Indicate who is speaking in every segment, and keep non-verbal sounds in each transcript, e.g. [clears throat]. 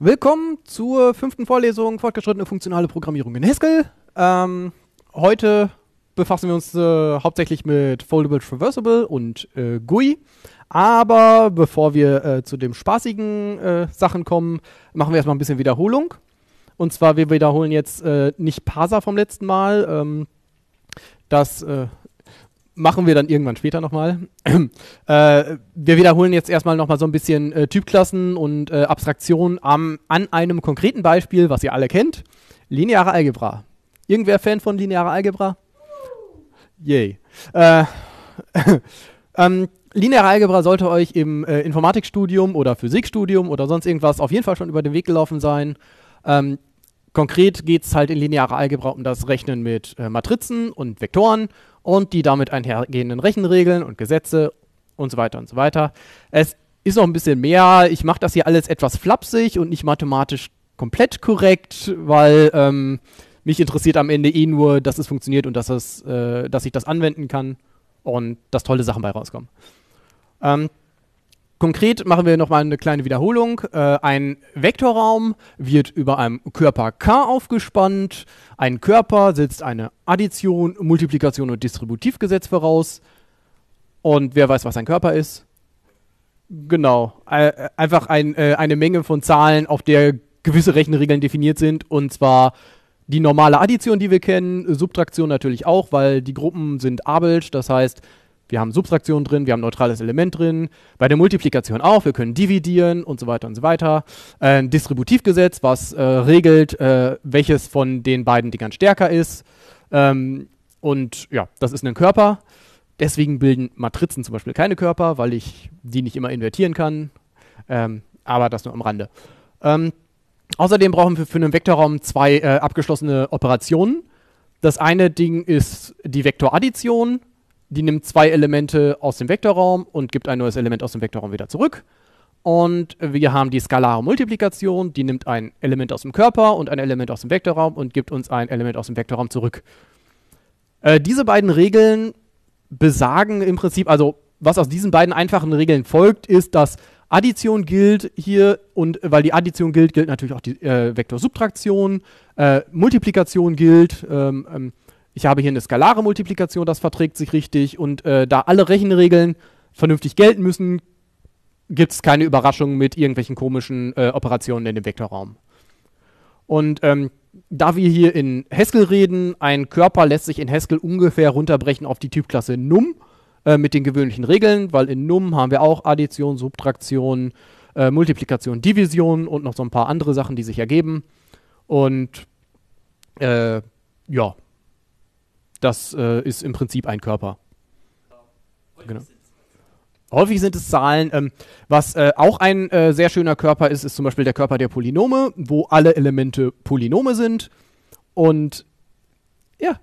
Speaker 1: Willkommen zur fünften Vorlesung Fortgeschrittene funktionale Programmierung in Haskell. Ähm, heute befassen wir uns äh, hauptsächlich mit Foldable Traversable und äh, GUI. Aber bevor wir äh, zu den spaßigen äh, Sachen kommen, machen wir erstmal ein bisschen Wiederholung. Und zwar, wir wiederholen jetzt äh, nicht Parser vom letzten Mal. Ähm, das äh, machen wir dann irgendwann später nochmal. [clears throat] äh, wir wiederholen jetzt erstmal nochmal so ein bisschen äh, Typklassen und äh, Abstraktionen am, an einem konkreten Beispiel, was ihr alle kennt: lineare Algebra. Irgendwer Fan von linearer Algebra? Yay. Äh, [laughs] ähm, lineare Algebra sollte euch im äh, Informatikstudium oder Physikstudium oder sonst irgendwas auf jeden Fall schon über den Weg gelaufen sein. Ähm, konkret geht es halt in linearer Algebra um das Rechnen mit äh, Matrizen und Vektoren und die damit einhergehenden Rechenregeln und Gesetze und so weiter und so weiter. Es ist noch ein bisschen mehr. Ich mache das hier alles etwas flapsig und nicht mathematisch komplett korrekt, weil ähm, mich interessiert am Ende eh nur, dass es funktioniert und dass, es, äh, dass ich das anwenden kann und dass tolle Sachen bei rauskommen. Ähm, Konkret machen wir nochmal eine kleine Wiederholung. Äh, ein Vektorraum wird über einem Körper K aufgespannt. Ein Körper setzt eine Addition, Multiplikation und Distributivgesetz voraus. Und wer weiß, was ein Körper ist? Genau. Äh, äh einfach ein, äh, eine Menge von Zahlen, auf der gewisse Rechenregeln definiert sind. Und zwar die normale Addition, die wir kennen, Subtraktion natürlich auch, weil die Gruppen sind abelsch. Das heißt, wir haben Subtraktion drin, wir haben neutrales Element drin, bei der Multiplikation auch, wir können dividieren und so weiter und so weiter. Ein Distributivgesetz, was äh, regelt, äh, welches von den beiden Dingern stärker ist. Ähm, und ja, das ist ein Körper. Deswegen bilden Matrizen zum Beispiel keine Körper, weil ich die nicht immer invertieren kann. Ähm, aber das nur am Rande. Ähm, außerdem brauchen wir für einen Vektorraum zwei äh, abgeschlossene Operationen. Das eine Ding ist die Vektoraddition die nimmt zwei Elemente aus dem Vektorraum und gibt ein neues Element aus dem Vektorraum wieder zurück. Und wir haben die skalare Multiplikation, die nimmt ein Element aus dem Körper und ein Element aus dem Vektorraum und gibt uns ein Element aus dem Vektorraum zurück. Äh, diese beiden Regeln besagen im Prinzip, also was aus diesen beiden einfachen Regeln folgt, ist, dass Addition gilt hier und weil die Addition gilt, gilt natürlich auch die äh, Vektorsubtraktion. Äh, Multiplikation gilt. Ähm, ähm, ich habe hier eine skalare Multiplikation, das verträgt sich richtig und äh, da alle Rechenregeln vernünftig gelten müssen, gibt es keine Überraschungen mit irgendwelchen komischen äh, Operationen in dem Vektorraum. Und ähm, da wir hier in Haskell reden, ein Körper lässt sich in Haskell ungefähr runterbrechen auf die Typklasse Num äh, mit den gewöhnlichen Regeln, weil in Num haben wir auch Addition, Subtraktion, äh, Multiplikation, Division und noch so ein paar andere Sachen, die sich ergeben. Und äh, ja, das äh, ist im Prinzip ein Körper. Genau. Häufig sind es Zahlen. Ähm, was äh, auch ein äh, sehr schöner Körper ist, ist zum Beispiel der Körper der Polynome, wo alle Elemente Polynome sind. Und ja,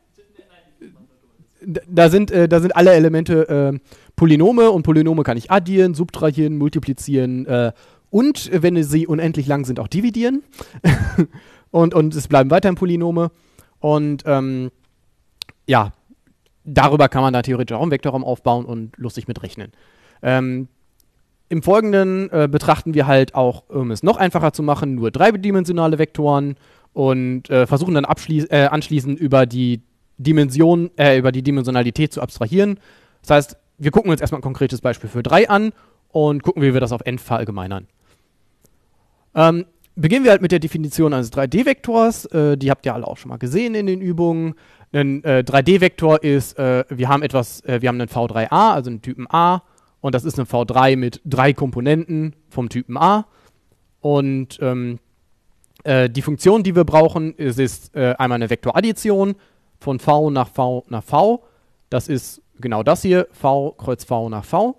Speaker 1: da sind, äh, da sind alle Elemente ähm, Polynome und Polynome kann ich addieren, subtrahieren, multiplizieren äh, und, wenn sie unendlich lang sind, auch dividieren. [laughs] und, und es bleiben weiterhin Polynome. Und ähm, ja, darüber kann man dann theoretisch auch einen Vektorraum aufbauen und lustig mitrechnen. Ähm, Im Folgenden äh, betrachten wir halt auch, um es noch einfacher zu machen, nur dreidimensionale Vektoren und äh, versuchen dann äh, anschließend über die Dimension, äh, über die Dimensionalität zu abstrahieren. Das heißt, wir gucken uns erstmal ein konkretes Beispiel für 3 an und gucken, wie wir das auf n verallgemeinern. Ähm, beginnen wir halt mit der Definition eines 3D-Vektors. Äh, die habt ihr alle auch schon mal gesehen in den Übungen. Ein äh, 3D-Vektor ist, äh, wir haben etwas, äh, wir haben einen V3a, also einen Typen A, und das ist ein V3 mit drei Komponenten vom Typen A. Und ähm, äh, die Funktion, die wir brauchen, ist, ist äh, einmal eine Vektoraddition von V nach V nach V. Das ist genau das hier, V kreuz V nach V.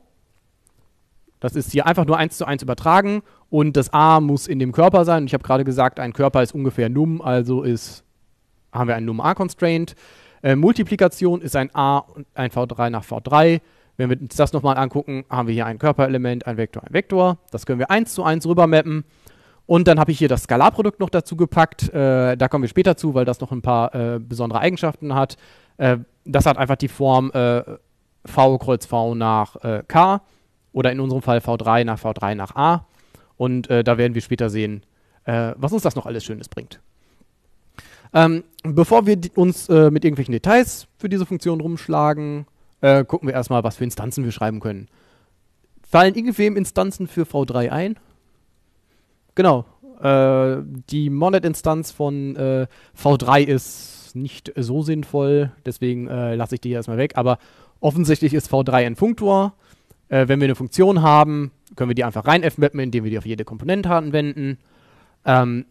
Speaker 1: Das ist hier einfach nur eins zu eins übertragen und das A muss in dem Körper sein. ich habe gerade gesagt, ein Körper ist ungefähr num, also ist, haben wir einen num A-Constraint. Äh, Multiplikation ist ein A und ein V3 nach V3. Wenn wir uns das nochmal angucken, haben wir hier ein Körperelement, ein Vektor, ein Vektor. Das können wir eins zu eins rübermappen. Und dann habe ich hier das Skalarprodukt noch dazu gepackt. Äh, da kommen wir später zu, weil das noch ein paar äh, besondere Eigenschaften hat. Äh, das hat einfach die Form äh, v kreuz v nach äh, k oder in unserem Fall V3 nach V3 nach A. Und äh, da werden wir später sehen, äh, was uns das noch alles Schönes bringt. Ähm, bevor wir uns äh, mit irgendwelchen Details für diese Funktion rumschlagen, äh, gucken wir erstmal, was für Instanzen wir schreiben können. Fallen irgendwem Instanzen für V3 ein? Genau. Äh, die Monet-Instanz von äh, V3 ist nicht so sinnvoll, deswegen lasse ich die erstmal weg. Aber offensichtlich ist V3 ein Funktor äh, wenn wir eine Funktion haben, können wir die einfach rein fmappen, indem wir die auf jede Komponente anwenden. Ähm,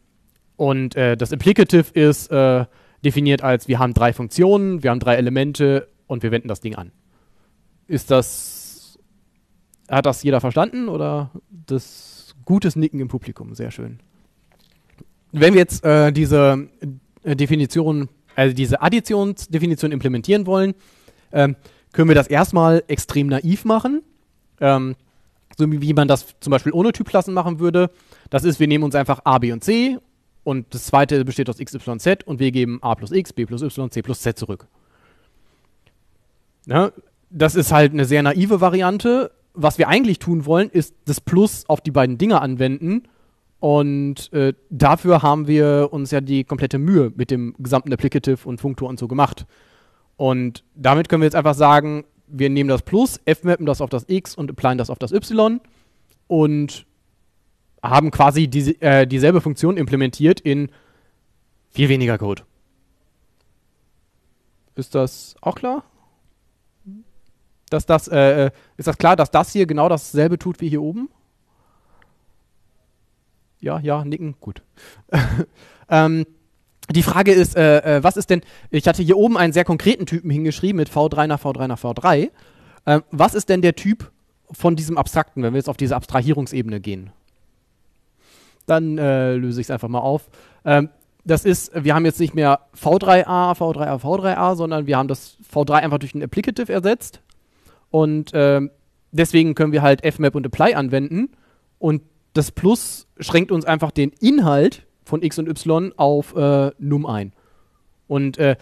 Speaker 1: und äh, das Implicative ist äh, definiert als, wir haben drei Funktionen, wir haben drei Elemente und wir wenden das Ding an. Ist das, hat das jeder verstanden oder das gutes Nicken im Publikum? Sehr schön. Wenn wir jetzt äh, diese äh, Definition, also diese Additionsdefinition implementieren wollen, ähm, können wir das erstmal extrem naiv machen ähm, so wie man das zum Beispiel ohne Typklassen machen würde. Das ist, wir nehmen uns einfach A, B und C und das zweite besteht aus x, y, z und wir geben A plus x, B plus y, C plus z zurück. Ne? Das ist halt eine sehr naive Variante. Was wir eigentlich tun wollen, ist das Plus auf die beiden Dinge anwenden. Und äh, dafür haben wir uns ja die komplette Mühe mit dem gesamten Applicative und Functor und so gemacht. Und damit können wir jetzt einfach sagen, wir nehmen das Plus, fmappen das auf das X und applyen das auf das Y und haben quasi die, äh, dieselbe Funktion implementiert in viel weniger Code. Ist das auch klar? Dass das, äh, äh, ist das klar, dass das hier genau dasselbe tut wie hier oben? Ja, ja, nicken, gut. [laughs] ähm, die Frage ist, äh, äh, was ist denn, ich hatte hier oben einen sehr konkreten Typen hingeschrieben mit V3 nach V3 nach V3. Äh, was ist denn der Typ von diesem Abstrakten, wenn wir jetzt auf diese Abstrahierungsebene gehen? Dann äh, löse ich es einfach mal auf. Ähm, das ist, wir haben jetzt nicht mehr V3a, V3a, V3a, sondern wir haben das V3 einfach durch ein Applicative ersetzt. Und ähm, deswegen können wir halt FMAP und Apply anwenden. Und das Plus schränkt uns einfach den Inhalt von X und Y auf äh, Num ein. Und äh,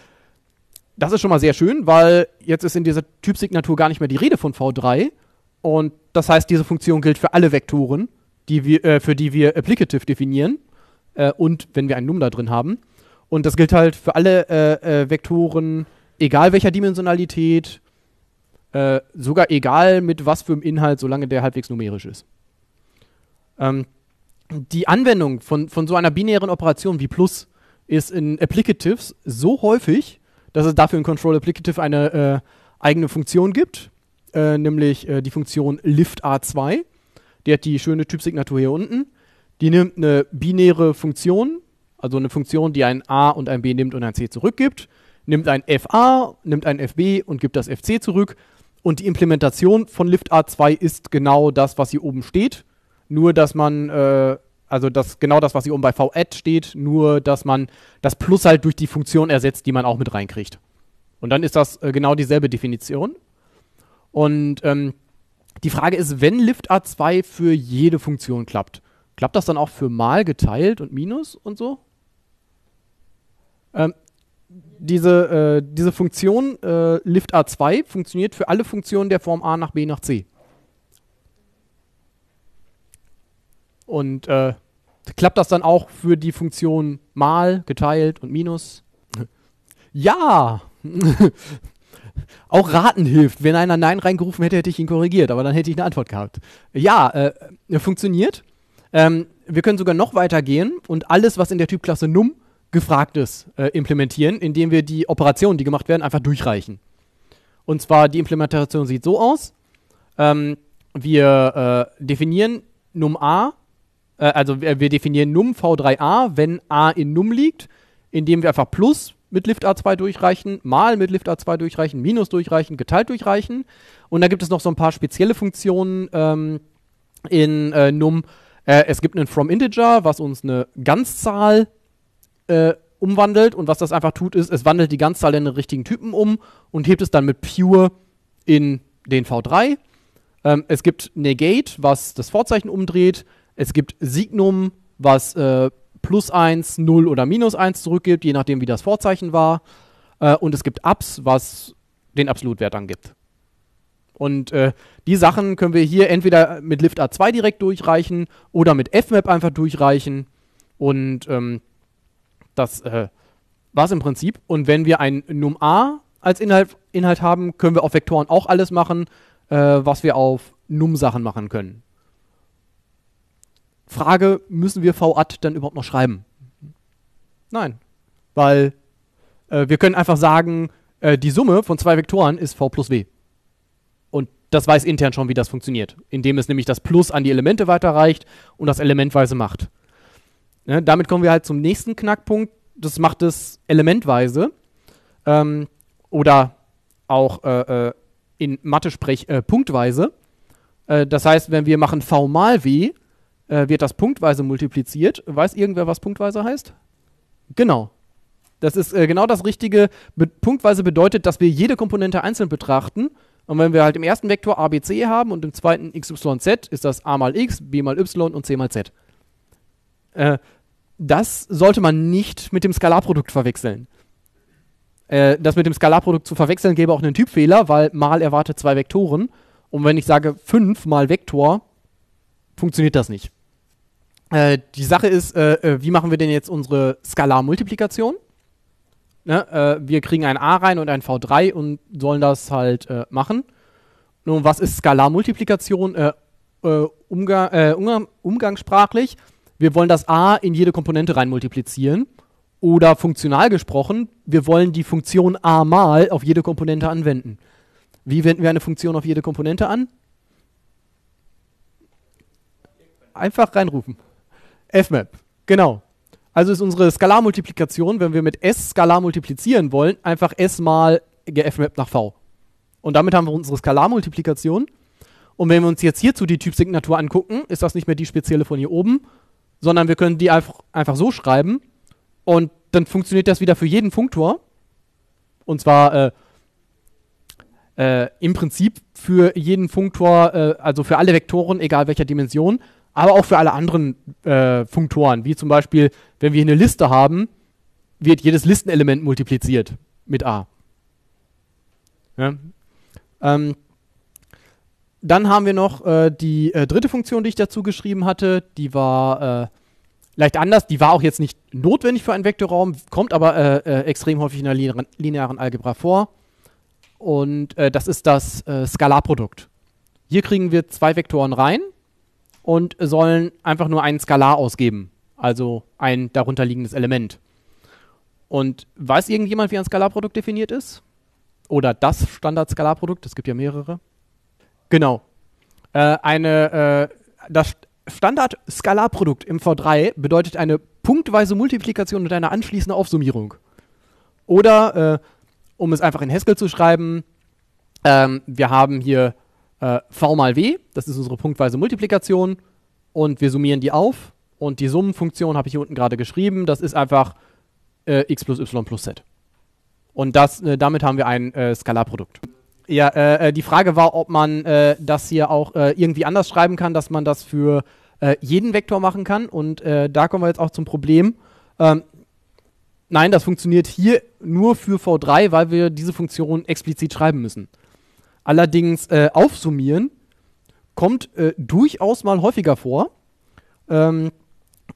Speaker 1: das ist schon mal sehr schön, weil jetzt ist in dieser Typsignatur gar nicht mehr die Rede von V3. Und das heißt, diese Funktion gilt für alle Vektoren, die wir, äh, für die wir applicative definieren äh, und wenn wir ein Num da drin haben. Und das gilt halt für alle äh, äh Vektoren, egal welcher Dimensionalität, äh, sogar egal mit was für einem Inhalt, solange der halbwegs numerisch ist. Ähm, die Anwendung von, von so einer binären Operation wie Plus ist in Applicatives so häufig, dass es dafür in Control Applicative eine äh, eigene Funktion gibt, äh, nämlich äh, die Funktion lift A2. Die hat die schöne Typsignatur hier unten. Die nimmt eine binäre Funktion, also eine Funktion, die ein A und ein B nimmt und ein C zurückgibt, nimmt ein FA, nimmt ein FB und gibt das FC zurück. Und die Implementation von lift A2 ist genau das, was hier oben steht nur dass man, äh, also das, genau das, was hier oben bei VAD steht, nur dass man das Plus halt durch die Funktion ersetzt, die man auch mit reinkriegt. Und dann ist das äh, genau dieselbe Definition. Und ähm, die Frage ist, wenn Lift A2 für jede Funktion klappt, klappt das dann auch für mal geteilt und minus und so? Ähm, diese, äh, diese Funktion äh, Lift A2 funktioniert für alle Funktionen der Form A nach B nach C. Und äh, klappt das dann auch für die Funktion mal, geteilt und minus? Ja! [laughs] auch raten hilft. Wenn einer Nein reingerufen hätte, hätte ich ihn korrigiert, aber dann hätte ich eine Antwort gehabt. Ja, äh, funktioniert. Ähm, wir können sogar noch weiter gehen und alles, was in der Typklasse num gefragt ist, äh, implementieren, indem wir die Operationen, die gemacht werden, einfach durchreichen. Und zwar die Implementation sieht so aus: ähm, Wir äh, definieren num a äh, also wir, wir definieren num v3a, wenn a in num liegt, indem wir einfach plus mit lift a2 durchreichen, mal mit lift a2 durchreichen, minus durchreichen, geteilt durchreichen. Und da gibt es noch so ein paar spezielle Funktionen ähm, in äh, num. Äh, es gibt einen from integer, was uns eine Ganzzahl äh, umwandelt. Und was das einfach tut, ist, es wandelt die Ganzzahl in den richtigen Typen um und hebt es dann mit pure in den v3. Ähm, es gibt negate, was das Vorzeichen umdreht. Es gibt Signum, was äh, plus 1, 0 oder minus 1 zurückgibt, je nachdem, wie das Vorzeichen war. Äh, und es gibt Abs, was den Absolutwert angibt. Und äh, die Sachen können wir hier entweder mit Lift A2 direkt durchreichen oder mit FMAP einfach durchreichen. Und ähm, das äh, war es im Prinzip. Und wenn wir ein Num A als Inhalt, Inhalt haben, können wir auf Vektoren auch alles machen, äh, was wir auf Num-Sachen machen können. Frage, müssen wir VAT dann überhaupt noch schreiben? Nein, weil äh, wir können einfach sagen, äh, die Summe von zwei Vektoren ist V plus W. Und das weiß intern schon, wie das funktioniert, indem es nämlich das Plus an die Elemente weiterreicht und das elementweise macht. Ne, damit kommen wir halt zum nächsten Knackpunkt. Das macht es elementweise ähm, oder auch äh, äh in Mathe-Sprech äh, punktweise. Äh, das heißt, wenn wir machen V mal W, äh, wird das punktweise multipliziert. Weiß irgendwer, was punktweise heißt? Genau. Das ist äh, genau das Richtige. Be punktweise bedeutet, dass wir jede Komponente einzeln betrachten. Und wenn wir halt im ersten Vektor ABC haben und im zweiten XYZ, ist das a mal x, b mal y und c mal z. Äh, das sollte man nicht mit dem Skalarprodukt verwechseln. Äh, das mit dem Skalarprodukt zu verwechseln gäbe auch einen Typfehler, weil mal erwartet zwei Vektoren. Und wenn ich sage 5 mal Vektor, funktioniert das nicht. Äh, die Sache ist, äh, äh, wie machen wir denn jetzt unsere Skalarmultiplikation? Ne? Äh, wir kriegen ein A rein und ein V3 und sollen das halt äh, machen. Nun, was ist Skalarmultiplikation umga umgang umgangssprachlich? Wir wollen das A in jede Komponente rein multiplizieren. Oder funktional gesprochen, wir wollen die Funktion A mal auf jede Komponente anwenden. Wie wenden wir eine Funktion auf jede Komponente an? einfach reinrufen. Fmap, genau. Also ist unsere Skalarmultiplikation, wenn wir mit S Skalar multiplizieren wollen, einfach S mal gefmap nach V. Und damit haben wir unsere Skalarmultiplikation. Und wenn wir uns jetzt hierzu die Typsignatur angucken, ist das nicht mehr die spezielle von hier oben, sondern wir können die einfach, einfach so schreiben. Und dann funktioniert das wieder für jeden Funktor. Und zwar äh, äh, im Prinzip für jeden Funktor, äh, also für alle Vektoren, egal welcher Dimension, aber auch für alle anderen äh, Funktoren, wie zum Beispiel, wenn wir eine Liste haben, wird jedes Listenelement multipliziert mit a. Ja. Ähm, dann haben wir noch äh, die äh, dritte Funktion, die ich dazu geschrieben hatte. Die war äh, leicht anders. Die war auch jetzt nicht notwendig für einen Vektorraum, kommt aber äh, äh, extrem häufig in der linearen, linearen Algebra vor. Und äh, das ist das Skalarprodukt. Hier kriegen wir zwei Vektoren rein und sollen einfach nur einen Skalar ausgeben, also ein darunterliegendes Element. Und weiß irgendjemand, wie ein Skalarprodukt definiert ist? Oder das Standard-Skalarprodukt? Es gibt ja mehrere. Genau. Äh, eine, äh, das Standard-Skalarprodukt im V3 bedeutet eine punktweise Multiplikation und eine anschließende Aufsummierung. Oder, äh, um es einfach in Haskell zu schreiben, ähm, wir haben hier äh, v mal W, das ist unsere punktweise Multiplikation, und wir summieren die auf. Und die Summenfunktion habe ich hier unten gerade geschrieben, das ist einfach äh, x plus y plus z. Und das, äh, damit haben wir ein äh, Skalarprodukt. Ja, äh, die Frage war, ob man das hier auch irgendwie anders schreiben kann, dass man das für jeden Vektor machen kann. Und da kommen wir jetzt auch zum Problem. Ähm, nein, das funktioniert hier nur für V3, weil wir diese Funktion explizit schreiben müssen. Allerdings äh, aufsummieren kommt äh, durchaus mal häufiger vor. Ähm,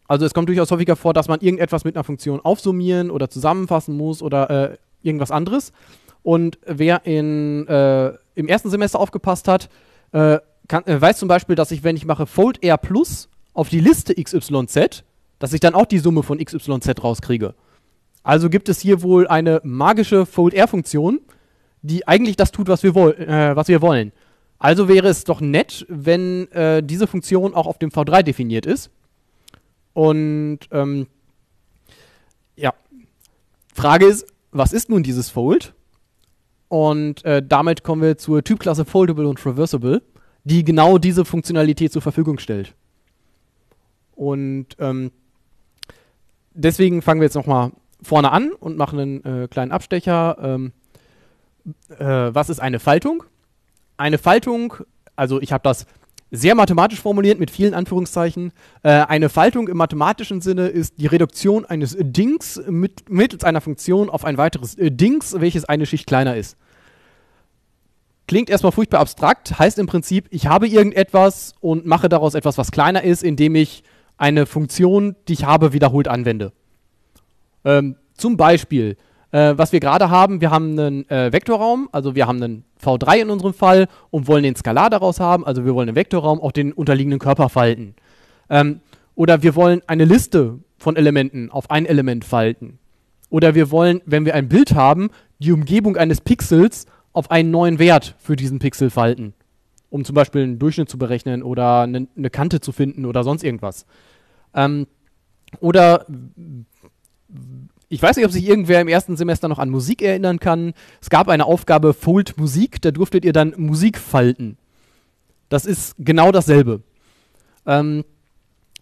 Speaker 1: also es kommt durchaus häufiger vor, dass man irgendetwas mit einer Funktion aufsummieren oder zusammenfassen muss oder äh, irgendwas anderes. Und wer in, äh, im ersten Semester aufgepasst hat, äh, kann, äh, weiß zum Beispiel, dass ich, wenn ich mache Fold R Plus auf die Liste XYZ, dass ich dann auch die Summe von XYZ rauskriege. Also gibt es hier wohl eine magische Fold R-Funktion, die eigentlich das tut, was wir, woll äh, was wir wollen. Also wäre es doch nett, wenn äh, diese Funktion auch auf dem V3 definiert ist. Und ähm, ja, Frage ist, was ist nun dieses Fold? Und äh, damit kommen wir zur Typklasse Foldable und Traversable, die genau diese Funktionalität zur Verfügung stellt. Und ähm, deswegen fangen wir jetzt nochmal vorne an und machen einen äh, kleinen Abstecher. Ähm, äh, was ist eine Faltung? Eine Faltung, also ich habe das sehr mathematisch formuliert mit vielen Anführungszeichen. Äh, eine Faltung im mathematischen Sinne ist die Reduktion eines Dings mit, mittels einer Funktion auf ein weiteres Dings, welches eine Schicht kleiner ist. Klingt erstmal furchtbar abstrakt, heißt im Prinzip, ich habe irgendetwas und mache daraus etwas, was kleiner ist, indem ich eine Funktion, die ich habe, wiederholt anwende. Ähm, zum Beispiel, äh, was wir gerade haben, wir haben einen äh, Vektorraum, also wir haben einen V3 in unserem Fall und wollen den Skalar daraus haben, also wir wollen im Vektorraum auch den unterliegenden Körper falten. Ähm, oder wir wollen eine Liste von Elementen auf ein Element falten. Oder wir wollen, wenn wir ein Bild haben, die Umgebung eines Pixels auf einen neuen Wert für diesen Pixel falten. Um zum Beispiel einen Durchschnitt zu berechnen oder eine, eine Kante zu finden oder sonst irgendwas. Ähm, oder ich weiß nicht, ob sich irgendwer im ersten Semester noch an Musik erinnern kann. Es gab eine Aufgabe Fold Musik, da durftet ihr dann Musik falten. Das ist genau dasselbe. Ähm,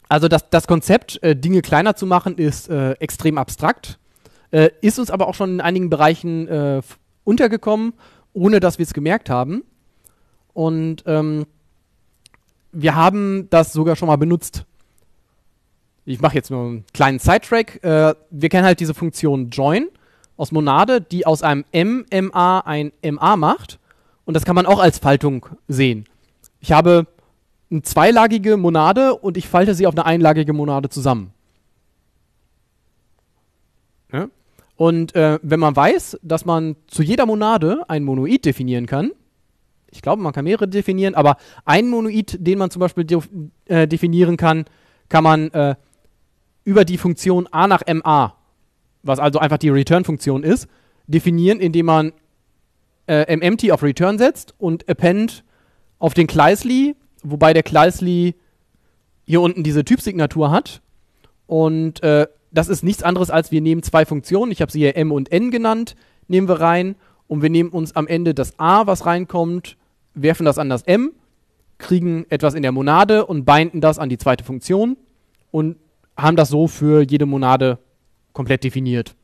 Speaker 1: also das, das Konzept, äh, Dinge kleiner zu machen, ist äh, extrem abstrakt, äh, ist uns aber auch schon in einigen Bereichen äh, untergekommen, ohne dass wir es gemerkt haben. Und ähm, wir haben das sogar schon mal benutzt ich mache jetzt nur einen kleinen Sidetrack. Äh, wir kennen halt diese Funktion Join aus Monade, die aus einem MMA ein MA macht. Und das kann man auch als Faltung sehen. Ich habe eine zweilagige Monade und ich falte sie auf eine einlagige Monade zusammen. Ja? Und äh, wenn man weiß, dass man zu jeder Monade ein Monoid definieren kann, ich glaube, man kann mehrere definieren, aber ein Monoid, den man zum Beispiel de äh, definieren kann, kann man äh, über die Funktion a nach ma, was also einfach die Return-Funktion ist, definieren, indem man äh, mmempty auf Return setzt und append auf den Kleisli, wobei der Kleisli hier unten diese Typsignatur hat. Und äh, das ist nichts anderes als wir nehmen zwei Funktionen, ich habe sie hier m und n genannt, nehmen wir rein und wir nehmen uns am Ende das a, was reinkommt, werfen das an das m, kriegen etwas in der Monade und binden das an die zweite Funktion und haben das so für jede Monade komplett definiert.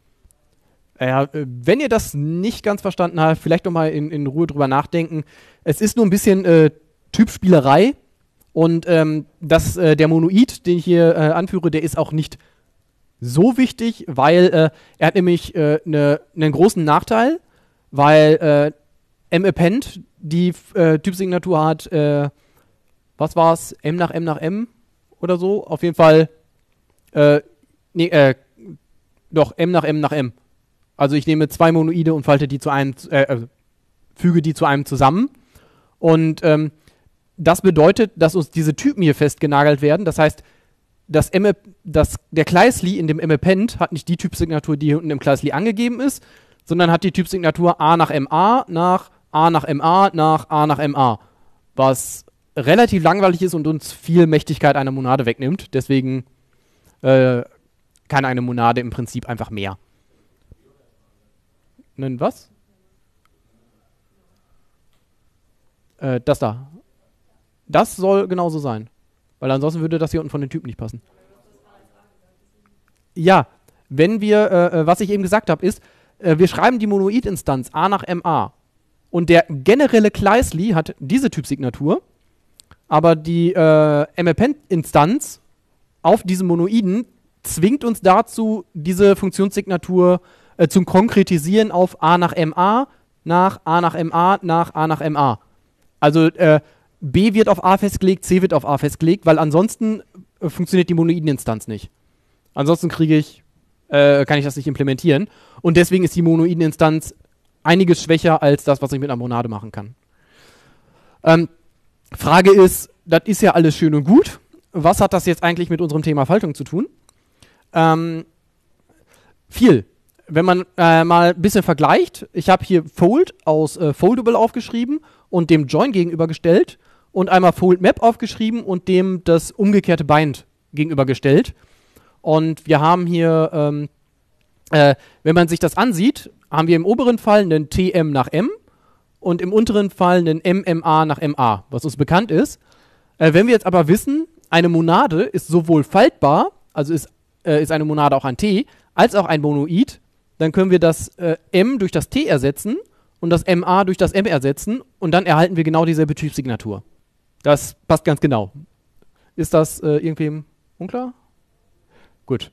Speaker 1: Ja, äh, wenn ihr das nicht ganz verstanden habt, vielleicht nochmal in, in Ruhe drüber nachdenken. Es ist nur ein bisschen äh, Typspielerei und ähm, das, äh, der Monoid, den ich hier äh, anführe, der ist auch nicht so wichtig, weil äh, er hat nämlich äh, ne, einen großen Nachteil, weil M Append die Typsignatur hat, was war's, M nach M nach M oder so. Auf jeden Fall äh, nee, äh, doch, M nach M nach M. Also ich nehme zwei Monoide und falte die zu einem, äh, also füge die zu einem zusammen. Und ähm, das bedeutet, dass uns diese Typen hier festgenagelt werden. Das heißt, das M e das, der Kleisli in dem M-Append e hat nicht die Typsignatur, die hier unten im Kleisli angegeben ist, sondern hat die Typsignatur A nach MA nach A nach MA nach A nach MA. Was relativ langweilig ist und uns viel Mächtigkeit einer Monade wegnimmt. Deswegen äh, kann eine Monade im Prinzip einfach mehr. Nennen was? Äh, das da. Das soll genauso sein. Weil ansonsten würde das hier unten von den Typen nicht passen. Ja, wenn wir, äh, äh was ich eben gesagt habe, ist, äh, wir schreiben die Monoid-Instanz A nach MA. Und der generelle Kleisli hat diese Typsignatur, aber die äh, MAPend-Instanz auf diesem Monoiden zwingt uns dazu, diese Funktionssignatur äh, zu konkretisieren auf A nach MA, nach A nach MA, nach A nach MA. Also äh, B wird auf A festgelegt, C wird auf A festgelegt, weil ansonsten äh, funktioniert die Monoideninstanz nicht. Ansonsten kriege ich, äh, kann ich das nicht implementieren. Und deswegen ist die Monoideninstanz einiges schwächer als das, was ich mit einer Monade machen kann. Ähm, Frage ist, das ist ja alles schön und gut was hat das jetzt eigentlich mit unserem Thema Faltung zu tun? Ähm, viel. Wenn man äh, mal ein bisschen vergleicht, ich habe hier Fold aus äh, Foldable aufgeschrieben und dem Join gegenübergestellt und einmal Fold Map aufgeschrieben und dem das umgekehrte Bind gegenübergestellt. Und wir haben hier, ähm, äh, wenn man sich das ansieht, haben wir im oberen Fall einen TM nach M und im unteren Fall einen MMA nach MA, was uns bekannt ist. Äh, wenn wir jetzt aber wissen, eine Monade ist sowohl faltbar, also ist, äh, ist eine Monade auch ein T, als auch ein Monoid. Dann können wir das äh, M durch das T ersetzen und das MA durch das M ersetzen und dann erhalten wir genau dieselbe Typsignatur. Das passt ganz genau. Ist das äh, irgendwem unklar? Gut.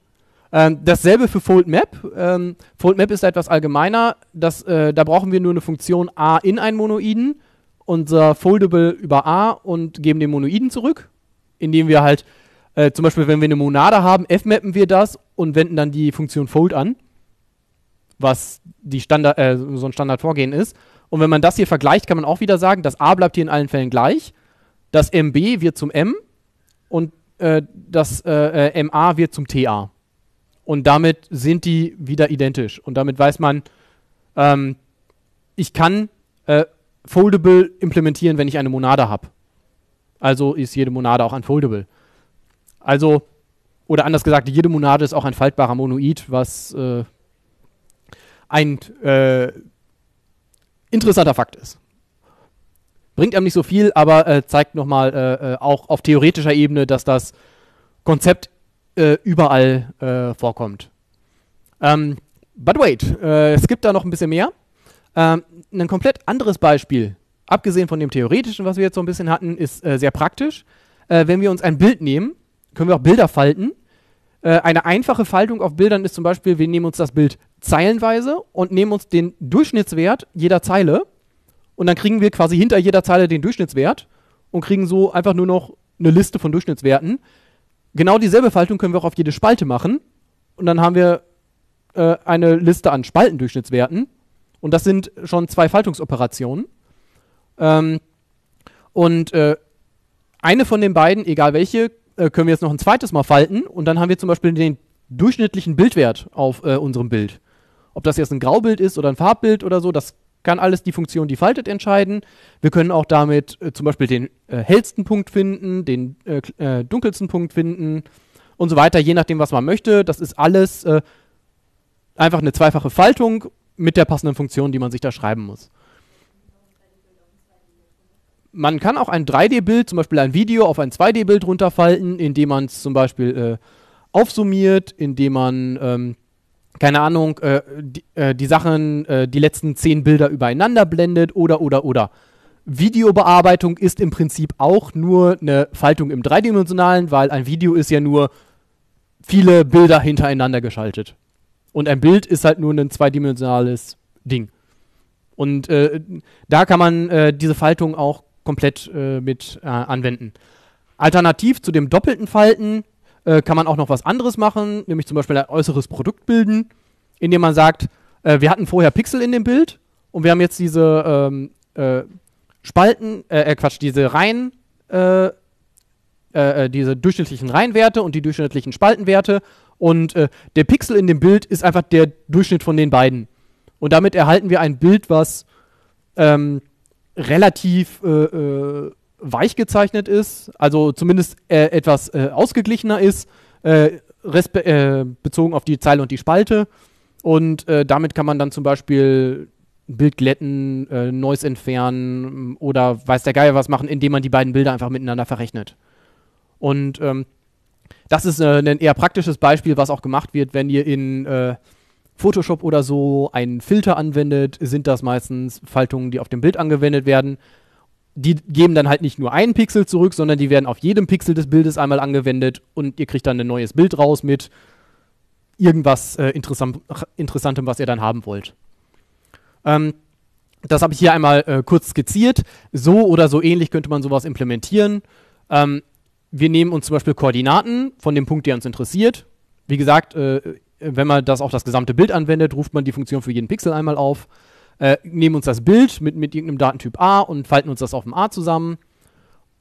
Speaker 1: Ähm, dasselbe für Fold Map. Ähm, Fold Map ist etwas allgemeiner. Das, äh, da brauchen wir nur eine Funktion a in einen Monoiden, unser Foldable über a und geben den Monoiden zurück indem wir halt äh, zum Beispiel, wenn wir eine Monade haben, f-mappen wir das und wenden dann die Funktion fold an, was die Standard, äh, so ein Standardvorgehen ist. Und wenn man das hier vergleicht, kann man auch wieder sagen, das a bleibt hier in allen Fällen gleich, das mb wird zum m und äh, das äh, äh, ma wird zum ta. Und damit sind die wieder identisch. Und damit weiß man, ähm, ich kann äh, foldable implementieren, wenn ich eine Monade habe. Also ist jede Monade auch unfoldable. Also, oder anders gesagt, jede Monade ist auch ein faltbarer Monoid, was äh, ein äh, interessanter Fakt ist. Bringt einem nicht so viel, aber äh, zeigt nochmal äh, äh, auch auf theoretischer Ebene, dass das Konzept äh, überall vorkommt. Ähm, but wait, es gibt da noch ein bisschen mehr. Ähm, ein komplett anderes Beispiel abgesehen von dem theoretischen, was wir jetzt so ein bisschen hatten, ist äh, sehr praktisch. Äh, wenn wir uns ein Bild nehmen, können wir auch Bilder falten. Äh, eine einfache Faltung auf Bildern ist zum Beispiel, wir nehmen uns das Bild zeilenweise und nehmen uns den Durchschnittswert jeder Zeile und dann kriegen wir quasi hinter jeder Zeile den Durchschnittswert und kriegen so einfach nur noch eine Liste von Durchschnittswerten. Genau dieselbe Faltung können wir auch auf jede Spalte machen und dann haben wir äh, eine Liste an Spaltendurchschnittswerten und das sind schon zwei Faltungsoperationen. Ähm, und äh, eine von den beiden, egal welche, äh, können wir jetzt noch ein zweites Mal falten und dann haben wir zum Beispiel den durchschnittlichen Bildwert auf äh, unserem Bild. Ob das jetzt ein Graubild ist oder ein Farbbild oder so, das kann alles die Funktion, die faltet, entscheiden. Wir können auch damit äh, zum Beispiel den äh, hellsten Punkt finden, den äh, dunkelsten Punkt finden und so weiter, je nachdem, was man möchte. Das ist alles einfach eine zweifache Faltung mit der passenden Funktion, die man sich da schreiben muss man kann auch ein 3D-Bild, zum Beispiel ein Video, auf ein 2D-Bild runterfalten, indem man es zum Beispiel äh, aufsummiert, indem man, ähm, keine Ahnung, äh, die, äh, die, Sachen, äh, die letzten 10 Bilder übereinander blendet oder, oder, oder. Videobearbeitung ist im Prinzip auch nur eine Faltung im Dreidimensionalen, weil ein Video ist ja nur viele Bilder hintereinander geschaltet. Und ein Bild ist halt nur ein zweidimensionales Ding. Und äh, da kann man äh, diese Faltung auch komplett äh, mit äh, anwenden. Alternativ zu dem doppelten Falten äh, kann man auch noch was anderes machen, nämlich zum Beispiel ein äußeres Produkt bilden, indem man sagt, äh, wir hatten vorher Pixel in dem Bild und wir haben jetzt diese ähm, äh, Spalten, äh, äh, Quatsch, diese Reihen, diese durchschnittlichen Reihenwerte und die durchschnittlichen Spaltenwerte und der Pixel in dem Bild ist einfach der Durchschnitt von den beiden. Und damit erhalten wir ein Bild, was ähm, relativ äh, äh, weich gezeichnet ist, also zumindest äh, etwas äh, ausgeglichener ist, bezogen auf die Zeile und die Spalte. Und damit kann man dann zum Beispiel Bild glätten, äh, Noise entfernen oder weiß der Geier was machen, indem man die beiden Bilder einfach miteinander verrechnet. Und ähm, das ist äh, ein eher praktisches Beispiel, was auch gemacht wird, wenn ihr in äh, Photoshop oder so einen Filter anwendet, sind das meistens Faltungen, die auf dem Bild angewendet werden. Die geben dann halt nicht nur einen Pixel zurück, sondern die werden auf jedem Pixel des Bildes einmal angewendet und ihr kriegt dann ein neues Bild raus mit irgendwas äh, interessant, Interessantem, was ihr dann haben wollt. Ähm, das habe ich hier einmal äh, kurz skizziert. So oder so ähnlich könnte man sowas implementieren. Ähm, wir nehmen uns zum Beispiel Koordinaten von dem Punkt, der uns interessiert. Wie gesagt, äh, wenn man das auf das gesamte Bild anwendet, ruft man die Funktion für jeden Pixel einmal auf, äh, nehmen uns das Bild mit, mit irgendeinem Datentyp A und falten uns das auf dem A zusammen.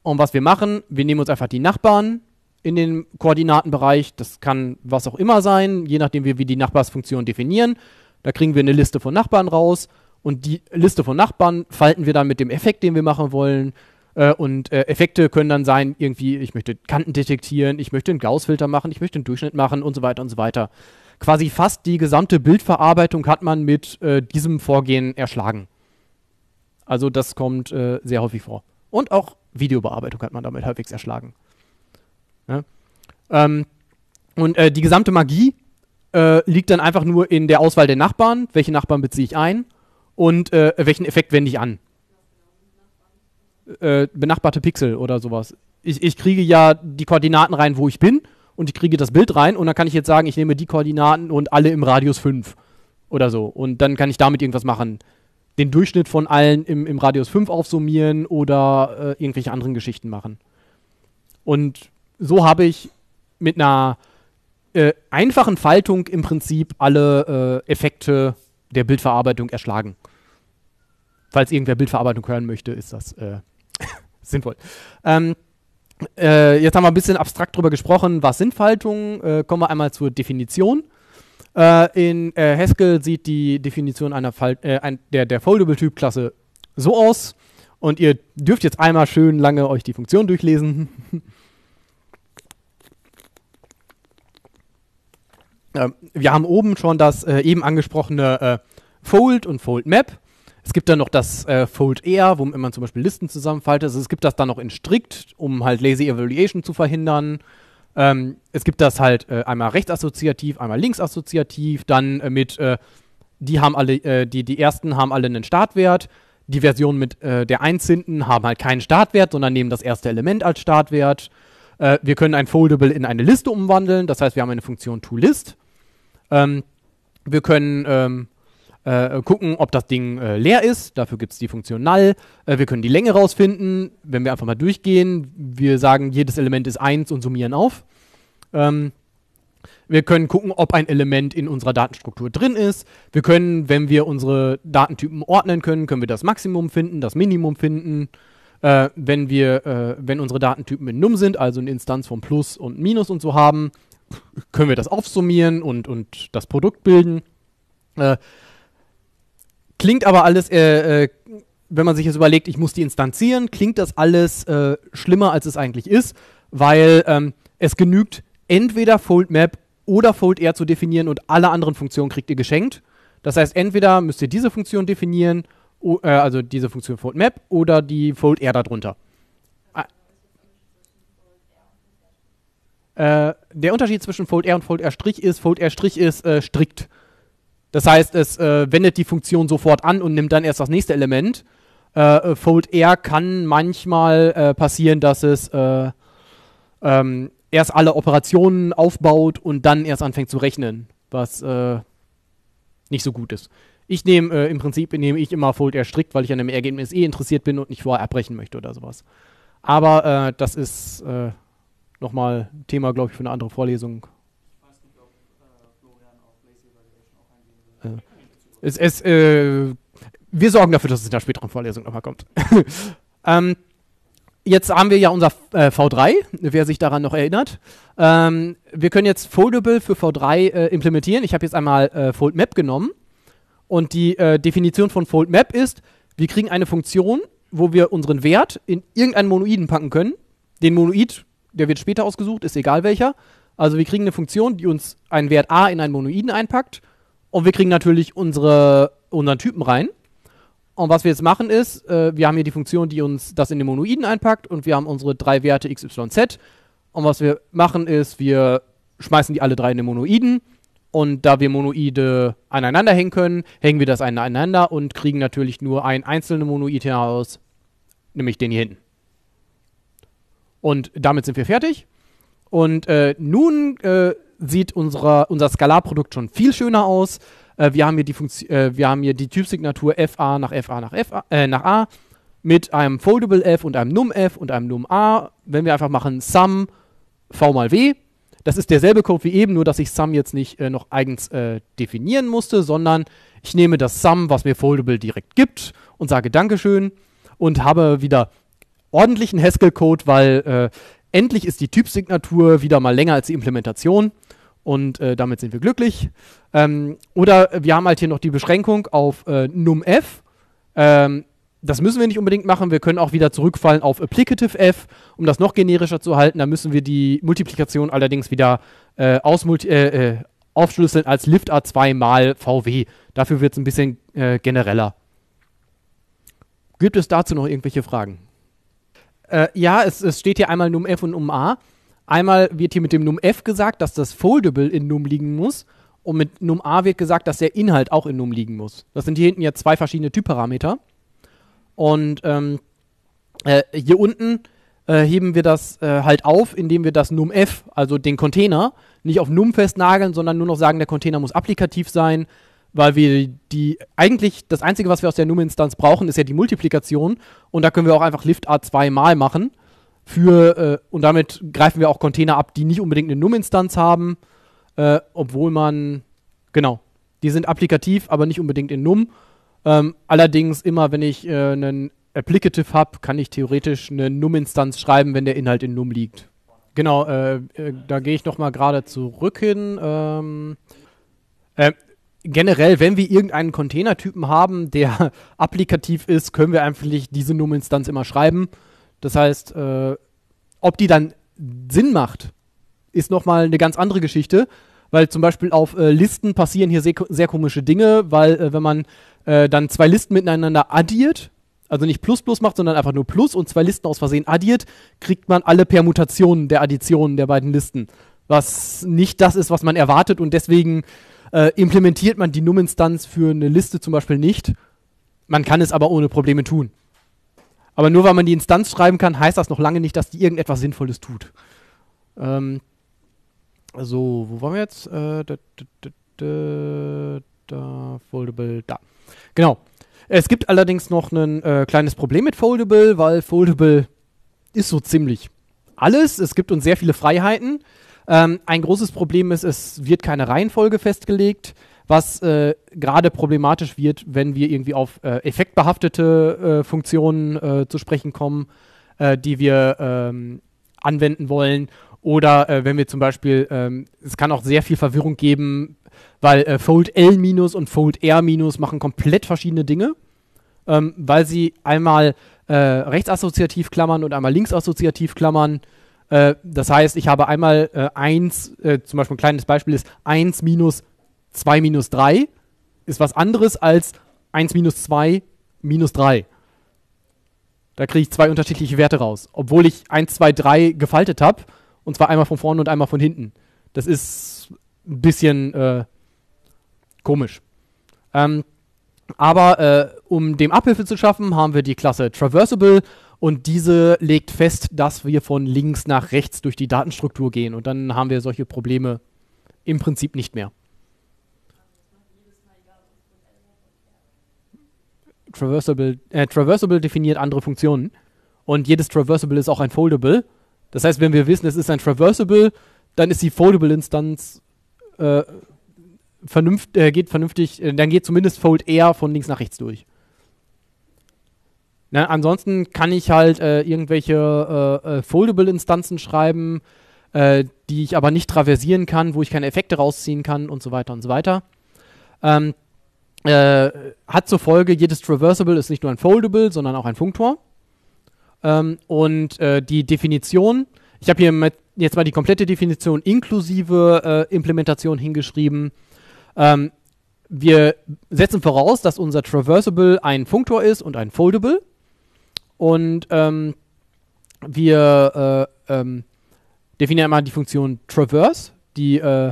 Speaker 1: Und was wir machen, wir nehmen uns einfach die Nachbarn in den Koordinatenbereich. Das kann was auch immer sein, je nachdem, wie wir die Nachbarsfunktion definieren. Da kriegen wir eine Liste von Nachbarn raus und die Liste von Nachbarn falten wir dann mit dem Effekt, den wir machen wollen. Äh, und äh, Effekte können dann sein, irgendwie, ich möchte Kanten detektieren, ich möchte einen Gaussfilter machen, ich möchte einen Durchschnitt machen und so weiter und so weiter quasi fast die gesamte Bildverarbeitung hat man mit äh, diesem Vorgehen erschlagen. Also das kommt äh, sehr häufig vor. Und auch Videobearbeitung hat man damit halbwegs erschlagen. Ja? Ähm, und äh, die gesamte Magie äh, liegt dann einfach nur in der Auswahl der Nachbarn. Welche Nachbarn beziehe ich ein? Und äh, welchen Effekt wende ich an? Äh, benachbarte Pixel oder sowas. Ich, ich kriege ja die Koordinaten rein, wo ich bin und ich kriege das Bild rein und dann kann ich jetzt sagen, ich nehme die Koordinaten und alle im Radius 5 oder so. Und dann kann ich damit irgendwas machen. Den Durchschnitt von allen im, im Radius 5 aufsummieren oder äh, irgendwelche anderen Geschichten machen. Und so habe ich mit einer äh, einfachen Faltung im Prinzip alle äh, Effekte der Bildverarbeitung erschlagen. Falls irgendwer Bildverarbeitung hören möchte, ist das äh, [laughs] sinnvoll. Ähm, äh, jetzt haben wir ein bisschen abstrakt darüber gesprochen, was sind Faltungen? Äh, kommen wir einmal zur Definition. Äh, in äh, Haskell sieht die Definition einer Fal äh, ein, der, der Foldable-Typ-Klasse so aus. Und ihr dürft jetzt einmal schön lange euch die Funktion durchlesen. [laughs] Äh, wir haben oben schon das eben angesprochene Fold und Fold Map. Es gibt dann noch das äh, Fold Air, womit man zum Beispiel Listen zusammenfaltet. Also es gibt das dann noch in strikt, um halt Lazy Evaluation zu verhindern. Ähm, es gibt das halt äh, einmal rechtsassoziativ, einmal linksassoziativ, dann äh, mit, äh, die haben alle, äh, die, die ersten haben alle einen Startwert. Die Version mit äh, der 1 hinten haben halt keinen Startwert, sondern nehmen das erste Element als Startwert. wir können ein Foldable in eine Liste umwandeln, das heißt, wir haben eine Funktion toList. Ähm, wir können ähm, äh, äh, gucken, ob das Ding äh, leer ist. Dafür gibt es die Funktion null. Äh, wir können die Länge rausfinden, wenn wir einfach mal durchgehen. Wir sagen, jedes Element ist 1 und summieren auf. Ähm, wir können gucken, ob ein Element in unserer Datenstruktur drin ist. Wir können, wenn wir unsere Datentypen ordnen können, können wir das Maximum finden, das Minimum finden. Äh, wenn, wir, äh, wenn unsere Datentypen in Num sind, also eine Instanz von Plus und Minus und so haben, können wir das aufsummieren und, und das Produkt bilden. Äh, Klingt aber alles, äh, äh, wenn man sich jetzt überlegt, ich muss die instanzieren, klingt das alles äh, schlimmer, als es eigentlich ist, weil ähm, es genügt, entweder FoldMap oder FoldR zu definieren und alle anderen Funktionen kriegt ihr geschenkt. Das heißt, entweder müsst ihr diese Funktion definieren, o, äh, also diese Funktion FoldMap oder die FoldR Air darunter. Äh, der Unterschied zwischen FoldR und FoldR' R' ist, FoldR' R' ist äh, strikt. Das heißt, es äh, wendet die Funktion sofort an und nimmt dann erst das nächste Element. Äh, äh Fold R kann manchmal äh, passieren, dass es äh, ähm, erst alle Operationen aufbaut und dann erst anfängt zu rechnen, was äh, nicht so gut ist. Ich nehme im Prinzip nehme ich immer Fold R strikt, weil ich an dem Ergebnis eh interessiert bin und nicht vorher abbrechen möchte oder sowas. Aber das ist nochmal ein Thema, glaube ich, für eine andere Vorlesung. Es, es, äh, wir sorgen dafür, dass es in der späteren Vorlesung nochmal kommt. [laughs] ähm, jetzt haben wir ja unser äh, V3, wer sich daran noch erinnert. Ähm, wir können jetzt Foldable für V3 äh, implementieren. Ich habe jetzt einmal äh, Fold genommen. Und die äh, Definition von FoldMap ist, wir kriegen eine Funktion, wo wir unseren Wert in irgendeinen Monoiden packen können. Den Monoid, der wird später ausgesucht, ist egal welcher. Also wir kriegen eine Funktion, die uns einen Wert a in einen Monoiden einpackt und wir kriegen natürlich unsere, unseren Typen rein. Und was wir jetzt machen ist, äh, wir haben hier die Funktion, die uns das in den Monoiden einpackt und wir haben unsere drei Werte x, y, z. Und was wir machen ist, wir schmeißen die alle drei in den Monoiden. Und da wir Monoide aneinander hängen können, hängen wir das aneinander und kriegen natürlich nur einen einzelnen Monoid heraus, nämlich den hier hinten. Und damit sind wir fertig. Und äh, nun äh, sieht unsere, unser Skalarprodukt schon viel schöner aus. Äh, wir, haben hier die äh, wir haben hier die Typsignatur FA nach FA nach, FA, äh, nach A mit einem Foldable F und einem Num F und einem Num A. Wenn wir einfach machen Sum V mal W, das ist derselbe Code wie eben, nur dass ich Sum jetzt nicht äh, noch eigens äh, definieren musste, sondern ich nehme das Sum, was mir Foldable direkt gibt und sage Dankeschön und habe wieder ordentlichen Haskell-Code, weil äh, Endlich ist die Typsignatur wieder mal länger als die Implementation und äh, damit sind wir glücklich. Ähm, oder wir haben halt hier noch die Beschränkung auf äh, NumF. Ähm, das müssen wir nicht unbedingt machen. Wir können auch wieder zurückfallen auf Applicative F, um das noch generischer zu halten. Da müssen wir die Multiplikation allerdings wieder äh, äh, äh, aufschlüsseln als Lift A2 mal VW. Dafür wird es ein bisschen äh, genereller. Gibt es dazu noch irgendwelche Fragen? Äh, ja, es, es steht hier einmal NumF und NumA. Einmal wird hier mit dem NumF gesagt, dass das Foldable in Num liegen muss. Und mit NumA wird gesagt, dass der Inhalt auch in Num liegen muss. Das sind hier hinten ja zwei verschiedene Typparameter. Und ähm, äh, hier unten äh, heben wir das äh, halt auf, indem wir das NumF, also den Container, nicht auf Num festnageln, sondern nur noch sagen, der Container muss applikativ sein, weil wir die eigentlich das einzige, was wir aus der Num Instanz brauchen, ist ja die Multiplikation und da können wir auch einfach Lift A 2 mal machen für äh, und damit greifen wir auch Container ab, die nicht unbedingt eine Num Instanz haben, äh, obwohl man genau, die sind applikativ, aber nicht unbedingt in Num. Ähm, allerdings immer, wenn ich äh, einen Applicative habe, kann ich theoretisch eine Num Instanz schreiben, wenn der Inhalt in Num liegt. Genau, äh, äh, da gehe ich noch mal gerade zurück hin. Ähm, äh, generell, wenn wir irgendeinen Containertypen haben, der [laughs] applikativ ist, können wir einfach diese Num-Instanz immer schreiben. Das heißt, äh, ob die dann Sinn macht, ist nochmal eine ganz andere Geschichte, weil zum Beispiel auf äh, Listen passieren hier sehr, sehr komische Dinge, weil äh, wenn man äh, dann zwei Listen miteinander addiert, also nicht plus plus macht, sondern einfach nur plus und zwei Listen aus Versehen addiert, kriegt man alle Permutationen der Additionen der beiden Listen, was nicht das ist, was man erwartet und deswegen äh, implementiert man die Num-Instanz für eine Liste zum Beispiel nicht. Man kann es aber ohne Probleme tun. Aber nur weil man die Instanz schreiben kann, heißt das noch lange nicht, dass die irgendetwas Sinnvolles tut. Ähm, so, wo waren wir jetzt? Äh, da, da, da, da, Foldable, da. Genau. Es gibt allerdings noch ein äh, kleines Problem mit Foldable, weil Foldable ist so ziemlich alles. Es gibt uns sehr viele Freiheiten. Ähm, ein großes Problem ist, es wird keine Reihenfolge festgelegt, was äh, gerade problematisch wird, wenn wir irgendwie auf äh, effektbehaftete äh, Funktionen äh, zu sprechen kommen, äh, die wir ähm, anwenden wollen. Oder äh, wenn wir zum Beispiel, ähm, es kann auch sehr viel Verwirrung geben, weil Fold L- und Fold R- machen komplett verschiedene Dinge, ähm, weil sie einmal rechtsassoziativ klammern und einmal linksassoziativ klammern. Äh, das heißt, ich habe einmal äh, 1, äh, zum Beispiel ein kleines Beispiel ist 1 minus 2 minus 3 ist was anderes als 1 minus 2 minus 3. Da kriege ich zwei unterschiedliche Werte raus, obwohl ich 1, 2, 3 gefaltet habe. Und zwar einmal von vorne und einmal von hinten. Das ist ein bisschen äh, komisch. Ähm, aber äh, um dem Abhilfe zu schaffen, haben wir die Klasse Traversable und diese legt fest, dass wir von links nach rechts durch die Datenstruktur gehen. Und dann haben wir solche Probleme im Prinzip nicht mehr. Traversable, äh, Traversable definiert andere Funktionen. Und jedes Traversable ist auch ein Foldable. Das heißt, wenn wir wissen, es ist ein Traversable, dann ist die Foldable-Instanz äh, vernünft, äh, geht vernünftig, äh, dann geht zumindest Fold R von links nach rechts durch. Na, ne, ansonsten kann ich halt äh, irgendwelche äh, äh Foldable-Instanzen schreiben, äh, die ich aber nicht traversieren kann, wo ich keine Effekte rausziehen kann und so weiter und so weiter. Ähm, äh, hat zur Folge, jedes Traversable ist nicht nur ein Foldable, sondern auch ein Funktor. Ähm, und die Definition, ich habe hier mit, jetzt mal die komplette Definition inklusive Implementation hingeschrieben. Ähm, wir setzen voraus, dass unser Traversable ein Funktor ist und ein Foldable. Und ähm, wir äh, ähm, definieren einmal die Funktion Traverse, die äh,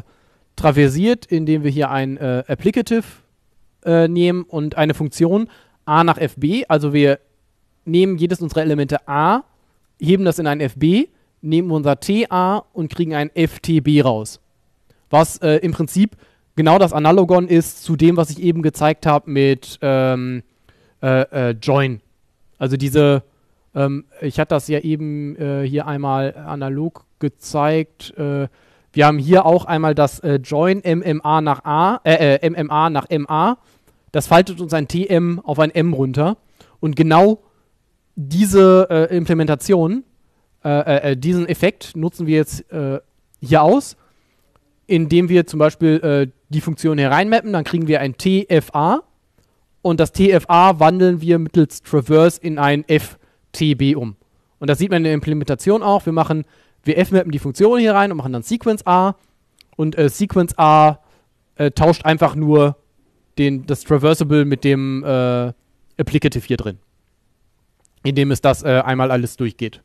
Speaker 1: traversiert, indem wir hier ein äh, Applicative äh, nehmen und eine Funktion a nach fb. Also wir nehmen jedes unserer Elemente a, heben das in ein fb, nehmen unser ta und kriegen ein ftb raus. Was äh, im Prinzip genau das Analogon ist zu dem, was ich eben gezeigt habe mit ähm, äh, Join also diese, ähm, ich hatte das ja eben äh, hier einmal analog gezeigt. Äh, wir haben hier auch einmal das äh, Join MMA nach A, äh, äh MMA nach MA. Das faltet uns ein TM auf ein M runter. Und genau diese äh, Implementation, äh, diesen Effekt nutzen wir jetzt hier aus, indem wir zum Beispiel die Funktion hereinmappen, Dann kriegen wir ein TFA und das TFA wandeln wir mittels Traverse in ein FTB um. Und das sieht man in der Implementation auch. Wir machen, wir F-mappen die Funktion hier rein und machen dann Sequence A und äh, Sequence A äh, tauscht einfach nur den, das Traversable mit dem äh, Applicative hier drin, indem es das äh, einmal alles durchgeht.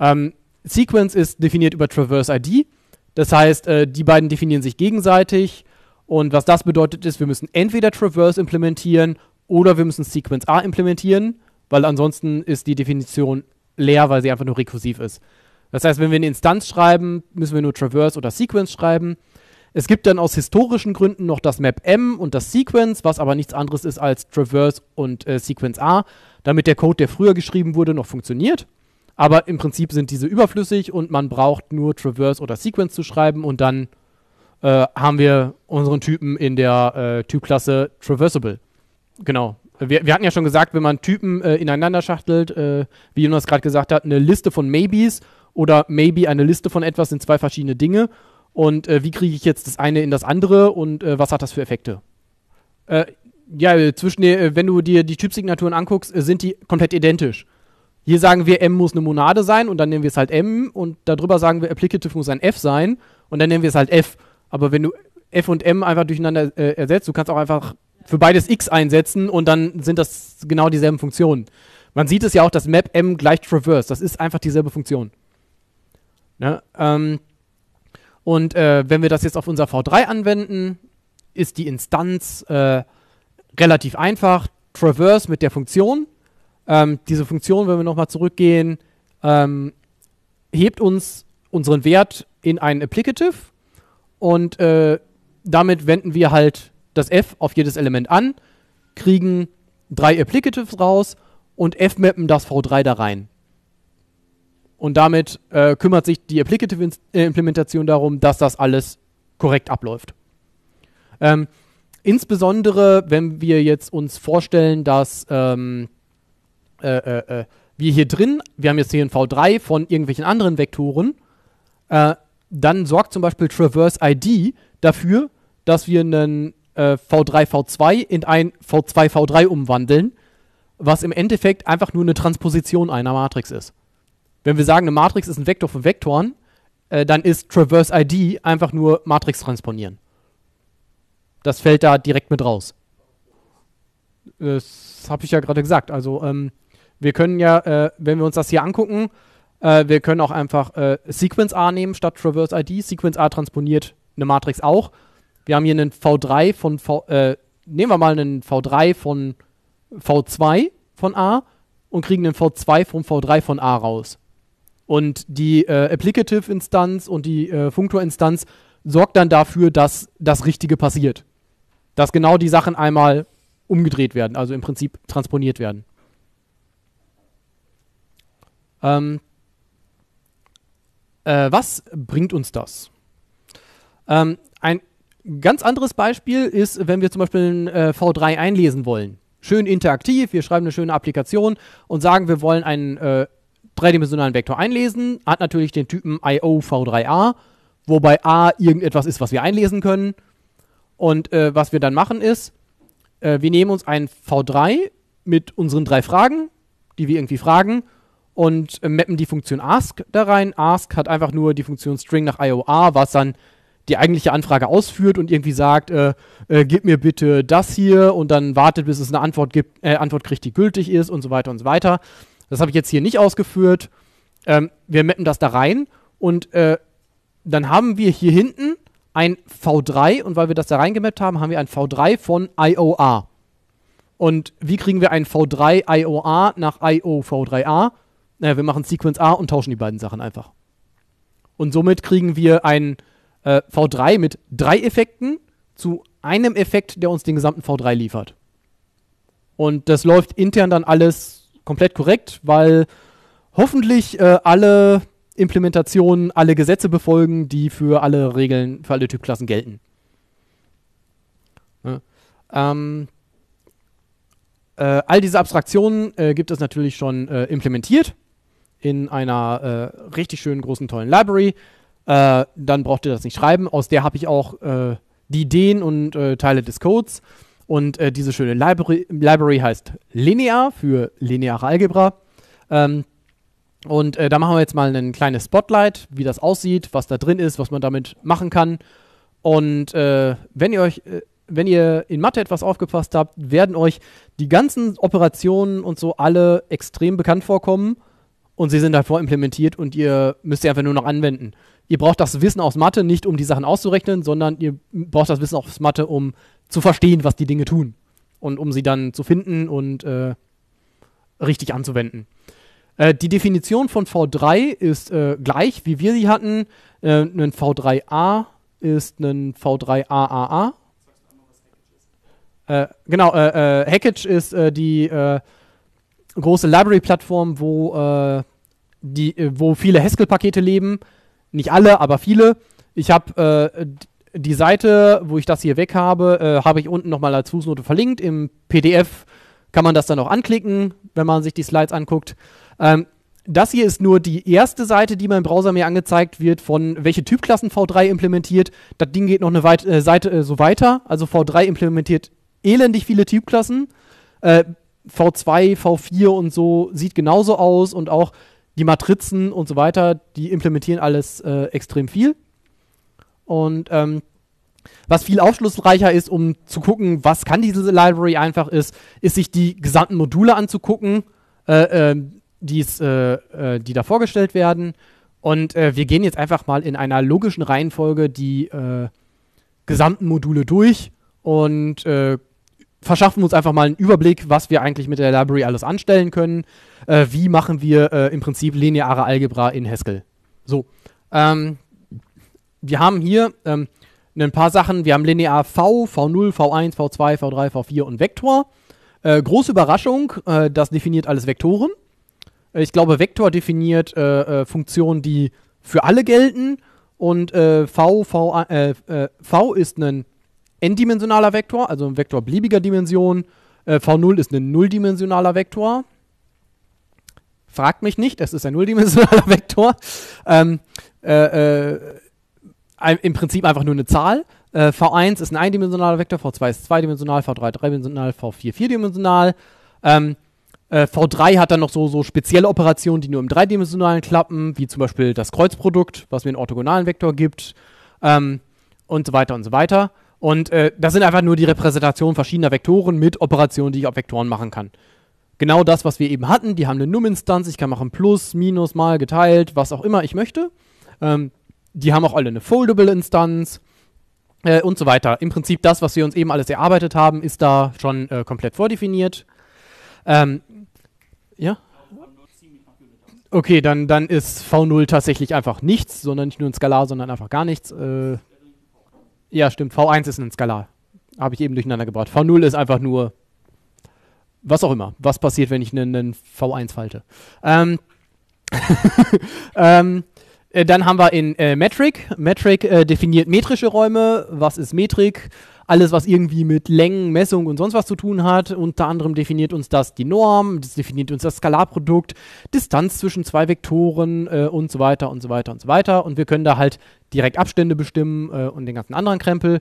Speaker 1: Ähm, Sequence ist definiert über Traverse ID. Das heißt, äh, die beiden definieren sich gegenseitig und was das bedeutet ist, wir müssen entweder Traverse implementieren oder wir müssen Sequence A implementieren, weil ansonsten ist die Definition leer, weil sie einfach nur rekursiv ist. Das heißt, wenn wir eine Instanz schreiben, müssen wir nur Traverse oder Sequence schreiben. Es gibt dann aus historischen Gründen noch das Map M und das Sequence, was aber nichts anderes ist als Traverse und äh, Sequence A, damit der Code, der früher geschrieben wurde, noch funktioniert. Aber im Prinzip sind diese überflüssig und man braucht nur Traverse oder Sequence zu schreiben und dann äh, haben wir unseren Typen in der äh, Typklasse Traversable. Genau. Wir, wir, hatten ja schon gesagt, wenn man Typen äh, ineinander schachtelt, äh, wie Jonas gerade gesagt hat, eine Liste von Maybes oder Maybe eine Liste von etwas sind zwei verschiedene Dinge. Und äh, wie kriege ich jetzt das eine in das andere und was hat das für Effekte? ja, zwischen den, wenn du dir die Typsignaturen anguckst, sind die komplett identisch. Hier sagen wir, M muss eine Monade sein und dann nehmen wir es halt M und darüber sagen wir, Applicative muss ein F sein und dann nehmen wir es halt F. Aber wenn du F und M einfach durcheinander äh, ersetzt, du kannst auch einfach für beides X einsetzen und dann sind das genau dieselben Funktionen. Man sieht es ja auch, dass Map M gleich Traverse. Das ist einfach dieselbe Funktion. Ne? Ähm, und äh, wenn wir das jetzt auf unser V3 anwenden, ist die Instanz äh, relativ einfach. Traverse mit der Funktion. Ähm, diese Funktion, wenn wir nochmal zurückgehen, ähm, hebt uns unseren Wert in ein Applicative und äh, damit wenden wir halt das F auf jedes Element an, kriegen drei Applicatives raus und F-mappen das V3 da rein. Und damit äh, kümmert sich die Applicative-Implementation äh, darum, dass das alles korrekt abläuft. Ähm, insbesondere, wenn wir jetzt uns vorstellen, dass ähm, äh, äh, äh wir hier drin, wir haben jetzt hier ein V3 von irgendwelchen anderen Vektoren, äh, dann sorgt zum Beispiel Traverse ID dafür, dass wir einen äh, V3, V2 in ein V2, V3 umwandeln, was im Endeffekt einfach nur eine Transposition einer Matrix ist. Wenn wir sagen, eine Matrix ist ein Vektor von Vektoren, äh, dann ist Traverse ID einfach nur Matrix transponieren. Das fällt da direkt mit raus. Das habe ich ja gerade gesagt. Also ähm, wir können ja, äh, wenn wir uns das hier angucken, äh, wir können auch einfach äh, Sequence A nehmen statt Traverse ID. Sequence A transponiert eine Matrix auch. Wir haben hier einen V3 von V. Äh, nehmen wir mal einen V3 von V2 von A und kriegen einen V2 vom V3 von A raus. Und die äh, Applicative-Instanz und die äh, Functor-Instanz sorgt dann dafür, dass das Richtige passiert. Dass genau die Sachen einmal umgedreht werden, also im Prinzip transponiert werden. Ähm, äh, was bringt uns das? Ähm, ein ganz anderes Beispiel ist, wenn wir zum Beispiel ein äh, V3 einlesen wollen. Schön interaktiv, wir schreiben eine schöne Applikation und sagen, wir wollen einen äh, dreidimensionalen Vektor einlesen, hat natürlich den Typen IO V3a, wobei a irgendetwas ist, was wir einlesen können. Und äh, was wir dann machen ist, äh, wir nehmen uns einen V3 mit unseren drei Fragen, die wir irgendwie fragen, und äh, mappen die Funktion ask da rein. Ask hat einfach nur die Funktion string nach IOR, was dann die eigentliche Anfrage ausführt und irgendwie sagt, äh, äh, gib mir bitte das hier und dann wartet, bis es eine Antwort gibt, äh, Antwort kriegt, die gültig ist und so weiter und so weiter. Das habe ich jetzt hier nicht ausgeführt. Ähm, wir mappen das da rein und äh, dann haben wir hier hinten ein V3 und weil wir das da reingemappt haben, haben wir ein V3 von IOR. Und wie kriegen wir ein V3 IOR nach iov 3 a naja, wir machen Sequence A und tauschen die beiden Sachen einfach. Und somit kriegen wir ein äh, V3 mit drei Effekten zu einem Effekt, der uns den gesamten V3 liefert. Und das läuft intern dann alles komplett korrekt, weil hoffentlich äh, alle Implementationen, alle Gesetze befolgen, die für alle Regeln, für alle Typklassen gelten. Ja. Ähm, äh, all diese Abstraktionen äh, gibt es natürlich schon äh, implementiert in einer äh, richtig schönen, großen, tollen Library. Äh, dann braucht ihr das nicht schreiben. Aus der habe ich auch äh, die Ideen und äh, Teile des Codes. Und äh, diese schöne Library, Library heißt Linear für lineare Algebra. Ähm, und äh, da machen wir jetzt mal ein kleines Spotlight, wie das aussieht, was da drin ist, was man damit machen kann. Und wenn ihr euch wenn ihr in Mathe etwas aufgepasst habt, werden euch die ganzen Operationen und so alle extrem bekannt vorkommen und sie sind davor implementiert und ihr müsst sie einfach nur noch anwenden. Ihr braucht das Wissen aus Mathe nicht, um die Sachen auszurechnen, sondern ihr braucht das Wissen aus Mathe, um zu verstehen, was die Dinge tun und um sie dann zu finden und äh, richtig anzuwenden. Äh, die Definition von V3 ist äh, gleich, wie wir sie hatten. Äh, ein V3a ist ein V3aaa. Äh, genau, äh, Hackage ist die große Library-Plattform, wo, äh, die, äh, wo viele Haskell-Pakete leben. Nicht alle, aber viele. Ich habe äh, die Seite, wo ich das hier weg habe, äh, habe ich unten nochmal als Fußnote verlinkt. Im PDF kann man das dann auch anklicken, wenn man sich die Slides anguckt. Ähm, das hier ist nur die erste Seite, die mein Browser mir angezeigt wird, von welche Typklassen V3 implementiert. Das Ding geht noch eine weit, äh, Seite äh, so weiter. Also V3 implementiert elendig viele Typklassen. Äh, V2, V4 und so sieht genauso aus und auch die Matrizen und so weiter, die implementieren alles äh, extrem viel. Und ähm, was viel aufschlussreicher ist, um zu gucken, was kann diese Library einfach ist, ist sich die gesamten Module anzugucken, äh, ähm, äh, die's, äh, die da vorgestellt werden. Und äh, wir gehen jetzt einfach mal in einer logischen Reihenfolge die äh, gesamten Module durch und verschaffen uns einfach mal einen Überblick, was wir eigentlich mit der Library alles anstellen können. Äh, wie machen wir äh, im Prinzip lineare Algebra in Haskell? So. Ähm, wir haben hier ähm, ein paar Sachen. Wir haben linear V, V0, V1, V2, V3, V4 und Vektor. Äh, große Überraschung, äh, das definiert alles Vektoren. Äh, ich glaube, Vektor definiert äh, Funktionen, die für alle gelten. Und V, v, v ist ein n-dimensionaler Vektor, also ein Vektor beliebiger Dimension. Äh, V0 ist ein nulldimensionaler Vektor. Fragt mich nicht, es ist ein [laughs] nulldimensionaler Vektor. Ähm, äh, äh, Im Prinzip einfach nur eine Zahl. Äh, V1 ist ein eindimensionaler Vektor, V2 ist zweidimensional, V3 dreidimensional, V4 vierdimensional. Ähm, äh, V3 hat dann noch so, so spezielle Operationen, die nur im dreidimensionalen klappen, wie zum Beispiel das Kreuzprodukt, was mir einen orthogonalen Vektor gibt ähm, und so weiter und so weiter. Und äh, das sind einfach nur die Repräsentationen verschiedener Vektoren mit Operationen, die ich auf Vektoren machen kann. Genau das, was wir eben hatten. Die haben eine Num-Instanz. Ich kann machen Plus, Minus, Mal, geteilt, was auch immer ich möchte. Ähm, die haben auch alle eine Foldable-Instanz äh, und so weiter. Im Prinzip das, was wir uns eben alles erarbeitet haben, ist da schon äh, komplett vordefiniert. Ähm, ja? Okay, dann, dann ist V0 tatsächlich einfach nichts, sondern nicht nur ein Skalar, sondern einfach gar nichts. Äh, ja, stimmt. V1 ist ein Skalar. Habe ich eben durcheinander gebracht. V0 ist einfach nur was auch immer. Was passiert, wenn ich einen, V1 falte? Ähm, [laughs] ähm, äh, dann haben wir in äh, Metric. Metric äh, definiert metrische Räume. Was ist Metrik? alles, was irgendwie mit Längen, Messung und sonst was zu tun hat. Unter anderem definiert uns das die Norm, das definiert uns das Skalarprodukt, Distanz zwischen zwei Vektoren äh, und so weiter und so weiter und so weiter. Und wir können da halt direkt Abstände bestimmen äh, und den ganzen anderen Krempel.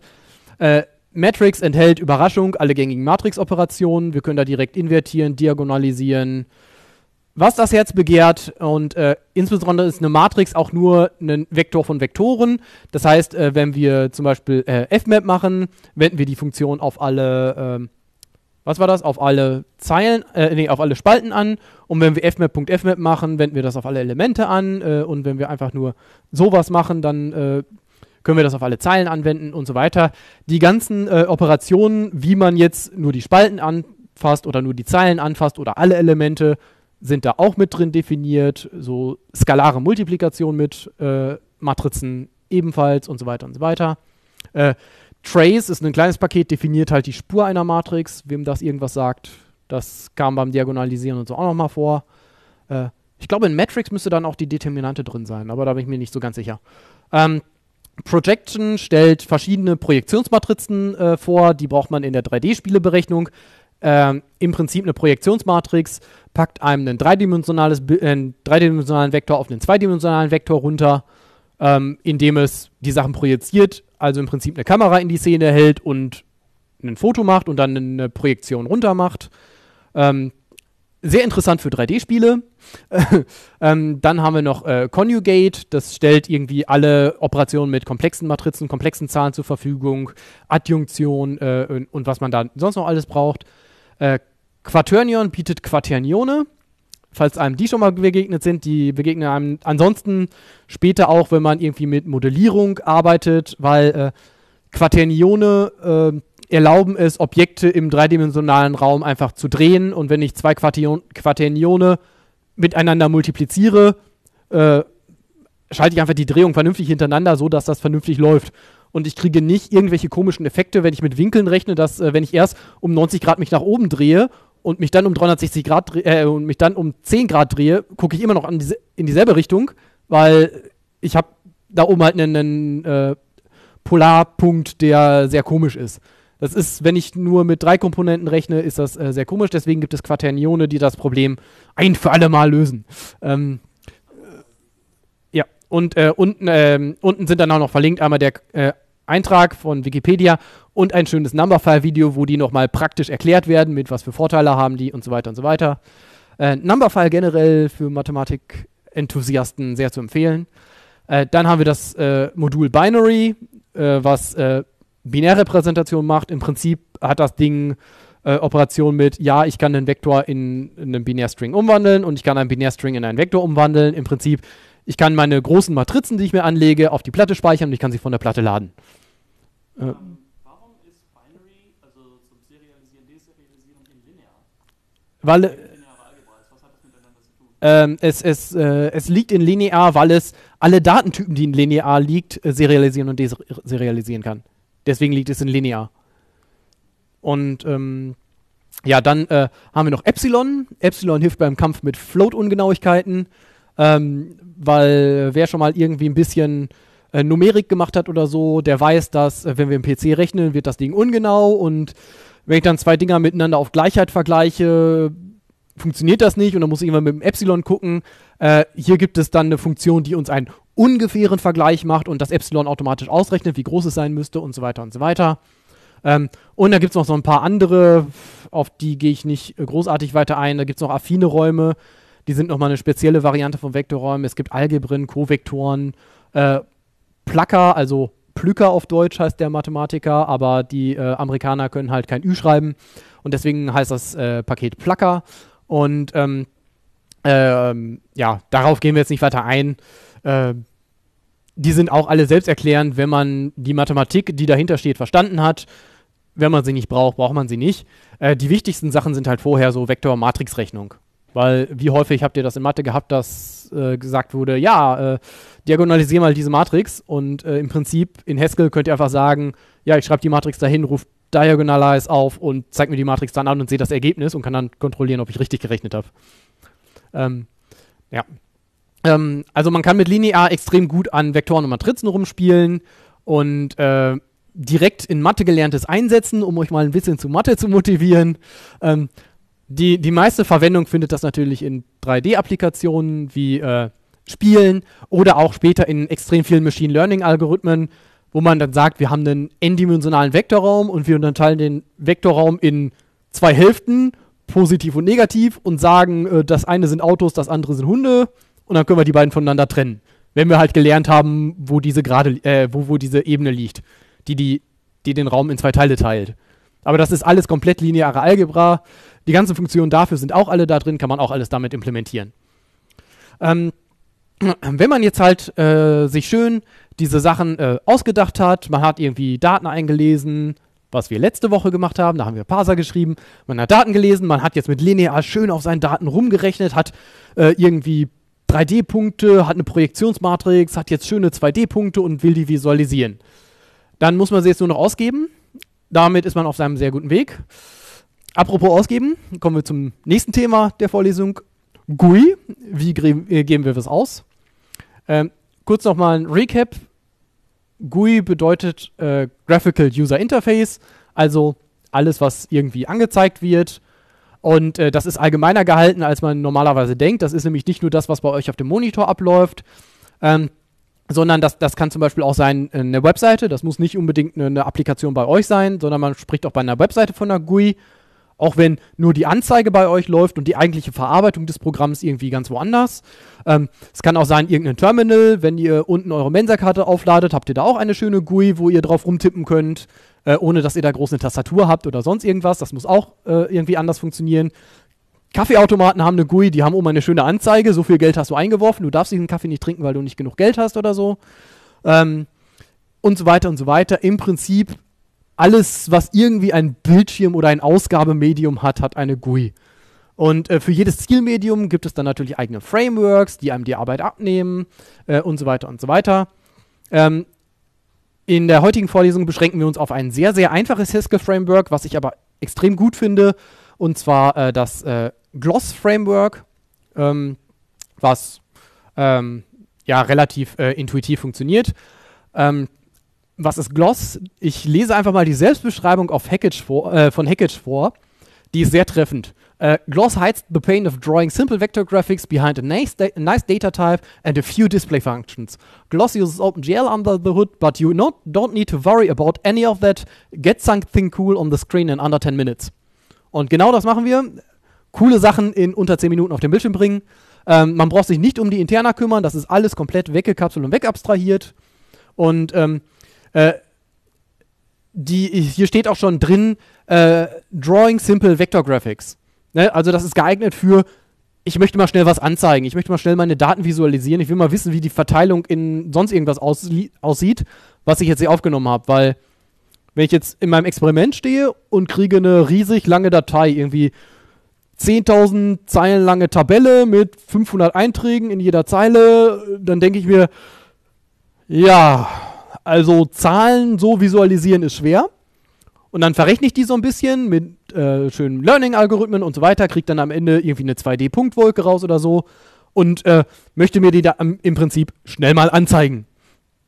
Speaker 1: Äh, Matrix enthält Überraschung, alle gängigen Matrix-Operationen. Wir können da direkt invertieren, diagonalisieren, was das Herz begehrt und äh, insbesondere ist eine Matrix auch nur ein Vektor von Vektoren. Das heißt, äh, wenn wir zum Beispiel äh, fmap machen, wenden wir die Funktion auf alle, ähm, was war das, auf alle Zeilen, äh, nee, auf alle Spalten an. Und wenn wir fmap.fmap machen, wenden wir das auf alle Elemente an. Äh, und wenn wir einfach nur sowas machen, dann äh, können wir das auf alle Zeilen anwenden und so weiter. Die ganzen Operationen, wie man jetzt nur die Spalten anfasst oder nur die Zeilen anfasst oder alle Elemente, sind da auch mit drin definiert, so skalare Multiplikation mit äh, Matrizen ebenfalls und so weiter und so weiter. Äh, Trace ist ein kleines Paket, definiert halt die Spur einer Matrix, wem das irgendwas sagt. Das kam beim Diagonalisieren und so auch nochmal vor. Äh, ich glaube, in Matrix müsste dann auch die Determinante drin sein, aber da bin ich mir nicht so ganz sicher. Ähm, Projection stellt verschiedene Projektionsmatrizen äh, vor, die braucht man in der 3D-Spieleberechnung. Ähm, Im Prinzip eine Projektionsmatrix, packt einem ein dreidimensionales, äh, einen dreidimensionalen Vektor auf einen zweidimensionalen Vektor runter, ähm, indem es die Sachen projiziert, also im Prinzip eine Kamera in die Szene hält und ein Foto macht und dann eine Projektion runter macht. Ähm, sehr interessant für 3D-Spiele. [laughs] ähm, dann haben wir noch äh, Conjugate, das stellt irgendwie alle Operationen mit komplexen Matrizen, komplexen Zahlen zur Verfügung, Adjunktion äh, und, und, was man da sonst noch alles braucht. Äh, Quaternion bietet Quaternione. Falls einem die schon mal begegnet sind, die begegnen einem ansonsten später auch, wenn man irgendwie mit Modellierung arbeitet, weil äh, Quaternione äh, erlauben es, Objekte im dreidimensionalen Raum einfach zu drehen. Und wenn ich zwei Quaternion Quaternione miteinander multipliziere, äh, schalte ich einfach die Drehung vernünftig hintereinander, so dass das vernünftig läuft. Und ich kriege nicht irgendwelche komischen Effekte, wenn ich mit Winkeln rechne, dass äh, wenn ich erst um 90 Grad mich nach oben drehe und mich dann um 360 Grad äh, und mich dann um 10 Grad drehe, gucke ich immer noch die, in dieselbe Richtung, weil ich habe da oben halt einen, einen äh, Polarpunkt, der sehr komisch ist. Das ist, wenn ich nur mit drei Komponenten rechne, ist das äh, sehr komisch. Deswegen gibt es Quaternione, die das Problem ein für alle Mal lösen. Ähm, ja, und äh, unten, äh, unten sind dann auch noch verlinkt einmal der äh, Eintrag von Wikipedia und ein schönes numberfile video wo die nochmal praktisch erklärt werden, mit was für Vorteile haben die und so weiter und so weiter. Äh, Numberphile generell für Mathematik-Enthusiasten sehr zu empfehlen. Äh, dann haben wir das äh, Modul Binary, äh, was äh, binäre Präsentation macht. Im Prinzip hat das Ding äh, Operation mit, ja, ich kann einen Vektor in, in einen Binärstring umwandeln und ich kann einen Binärstring in einen Vektor umwandeln. Im Prinzip ich kann meine großen Matrizen, die ich mir anlege, auf die Platte speichern und ich kann sie von der Platte laden. äh, warum ist Binary, also zum Serialisieren, Deserialisieren also in linear? Weil. Äh, ähm, es, es, äh, es liegt in linear, weil es alle Datentypen, die in linear liegt, äh, serialisieren und deserialisieren kann. Deswegen liegt es in linear. Und ähm, ja, dann äh, haben wir noch Epsilon. Epsilon hilft beim Kampf mit Float-Ungenauigkeiten. Ähm, weil wer schon mal irgendwie ein bisschen äh, Numerik gemacht hat oder so, der weiß, dass äh, wenn wir im PC rechnen, wird das Ding ungenau und wenn ich dann zwei Dinger miteinander auf Gleichheit vergleiche, funktioniert das nicht und dann muss ich irgendwann mit dem Epsilon gucken. Äh, hier gibt es dann eine Funktion, die uns einen ungefähren Vergleich macht und das Epsilon automatisch ausrechnet, wie groß es sein müsste und so weiter und so weiter. Ähm, und da gibt es noch so ein paar andere, auf die gehe ich nicht großartig weiter ein. Da gibt es noch affine Räume, die sind nochmal eine spezielle Variante von Vektorräumen. Es gibt Algebren, Kovektoren, äh, Placker, also Plücker auf Deutsch heißt der Mathematiker, aber die äh, Amerikaner können halt kein Ü schreiben und deswegen heißt das äh, Paket Placker. Und ähm, ähm, ja, darauf gehen wir jetzt nicht weiter ein. Äh, die sind auch alle selbsterklärend, wenn man die Mathematik, die dahinter steht, verstanden hat. Wenn man sie nicht braucht, braucht man sie nicht. Äh, die wichtigsten Sachen sind halt vorher so Vektor-Matrix-Rechnung. Weil wie häufig habt ihr das in Mathe gehabt, dass äh, gesagt wurde, ja, äh, diagonalisier mal diese Matrix und äh, im Prinzip in Haskell könnt ihr einfach sagen, ja, ich schreibe die Matrix dahin, rufe Diagonalize auf und zeige mir die Matrix dann an und sehe das Ergebnis und kann dann kontrollieren, ob ich richtig gerechnet habe. Ähm, ja. Ähm, also man kann mit linear extrem gut an Vektoren und Matrizen rumspielen und äh, direkt in Mathe gelerntes einsetzen, um euch mal ein bisschen zu Mathe zu motivieren. Ähm, die, die meiste Verwendung findet das natürlich in 3D-Applikationen wie äh, Spielen oder auch später in extrem vielen Machine Learning-Algorithmen, wo man dann sagt, wir haben einen n-dimensionalen Vektorraum und wir unterteilen den Vektorraum in zwei Hälften, positiv und negativ, und sagen, äh, das eine sind Autos, das andere sind Hunde, und dann können wir die beiden voneinander trennen. Wenn wir halt gelernt haben, wo diese gerade, äh, wo, wo diese Ebene liegt, die, die, die den Raum in zwei Teile teilt. Aber das ist alles komplett lineare Algebra. Die ganzen Funktionen dafür sind auch alle da drin, kann man auch alles damit implementieren. Ähm, wenn man jetzt halt äh, sich schön diese Sachen äh, ausgedacht hat, man hat irgendwie Daten eingelesen, was wir letzte Woche gemacht haben, da haben wir Parser geschrieben, man hat Daten gelesen, man hat jetzt mit linear schön auf seinen Daten rumgerechnet, hat äh, irgendwie 3D-Punkte, hat eine Projektionsmatrix, hat jetzt schöne 2D-Punkte und will die visualisieren. Dann muss man sie jetzt nur noch ausgeben. Damit ist man auf seinem sehr guten Weg. Apropos ausgeben, kommen wir zum nächsten Thema der Vorlesung. GUI, wie äh, geben wir was aus? Ähm, kurz nochmal ein Recap. GUI bedeutet äh, Graphical User Interface, also alles, was irgendwie angezeigt wird. Und äh, das ist allgemeiner gehalten, als man normalerweise denkt. Das ist nämlich nicht nur das, was bei euch auf dem Monitor abläuft, ähm, sondern das, das kann zum Beispiel auch sein äh, eine Webseite. Das muss nicht unbedingt eine, eine Applikation bei euch sein, sondern man spricht auch bei einer Webseite von einer GUI. Auch wenn nur die Anzeige bei euch läuft und die eigentliche Verarbeitung des Programms irgendwie ganz woanders. Ähm, es kann auch sein, irgendein Terminal, wenn ihr unten eure Mensa-Karte aufladet, habt ihr da auch eine schöne GUI, wo ihr drauf rumtippen könnt, äh, ohne dass ihr da groß eine Tastatur habt oder sonst irgendwas. Das muss auch äh, irgendwie anders funktionieren. Kaffeeautomaten haben eine GUI, die haben oben eine schöne Anzeige, so viel Geld hast du eingeworfen, du darfst diesen Kaffee nicht trinken, weil du nicht genug Geld hast oder so. Ähm, und so weiter und so weiter. Im Prinzip alles, was irgendwie ein Bildschirm oder ein Ausgabemedium hat, hat eine GUI. Und äh, für jedes Zielmedium gibt es dann natürlich eigene Frameworks, die einem die Arbeit abnehmen äh, und so weiter und so weiter. Ähm, in der heutigen Vorlesung beschränken wir uns auf ein sehr, sehr einfaches Haskell-Framework, was ich aber extrem gut finde, und zwar äh, das äh, Gloss-Framework, ähm, was ähm, ja relativ äh, intuitiv funktioniert. Ähm, was ist Gloss? Ich lese einfach mal die Selbstbeschreibung auf Hackage vor, äh, von Hackage vor. Die ist sehr treffend. Uh, Gloss hides the pain of drawing simple vector graphics behind a nice, da nice, data type and a few display functions. Gloss uses OpenGL under the hood, but you not, don't need to worry about any of that. Get something cool on the screen in under 10 minutes. Und genau das machen wir. Coole Sachen in unter 10 Minuten auf den Bildschirm bringen. Ähm, man braucht sich nicht um die Interna kümmern, das ist alles komplett weggekapselt und wegabstrahiert. Und ähm, äh, die, hier steht auch schon drin, äh, Drawing Simple Vector Graphics. Ne? Also das ist geeignet für, ich möchte mal schnell was anzeigen, ich möchte mal schnell meine Daten visualisieren, ich will mal wissen, wie die Verteilung in sonst irgendwas aussieht, was ich jetzt hier aufgenommen habe, weil wenn ich jetzt in meinem Experiment stehe und kriege eine riesig lange Datei, irgendwie 10.000 Zeilen lange Tabelle mit 500 Einträgen in jeder Zeile, dann denke ich mir, ja, also Zahlen so visualisieren ist schwer. Und dann verrechne ich die so ein bisschen mit äh, schönen Learning-Algorithmen und so weiter, kriege dann am Ende irgendwie eine 2D-Punktwolke raus oder so und äh, möchte mir die da im Prinzip schnell mal anzeigen.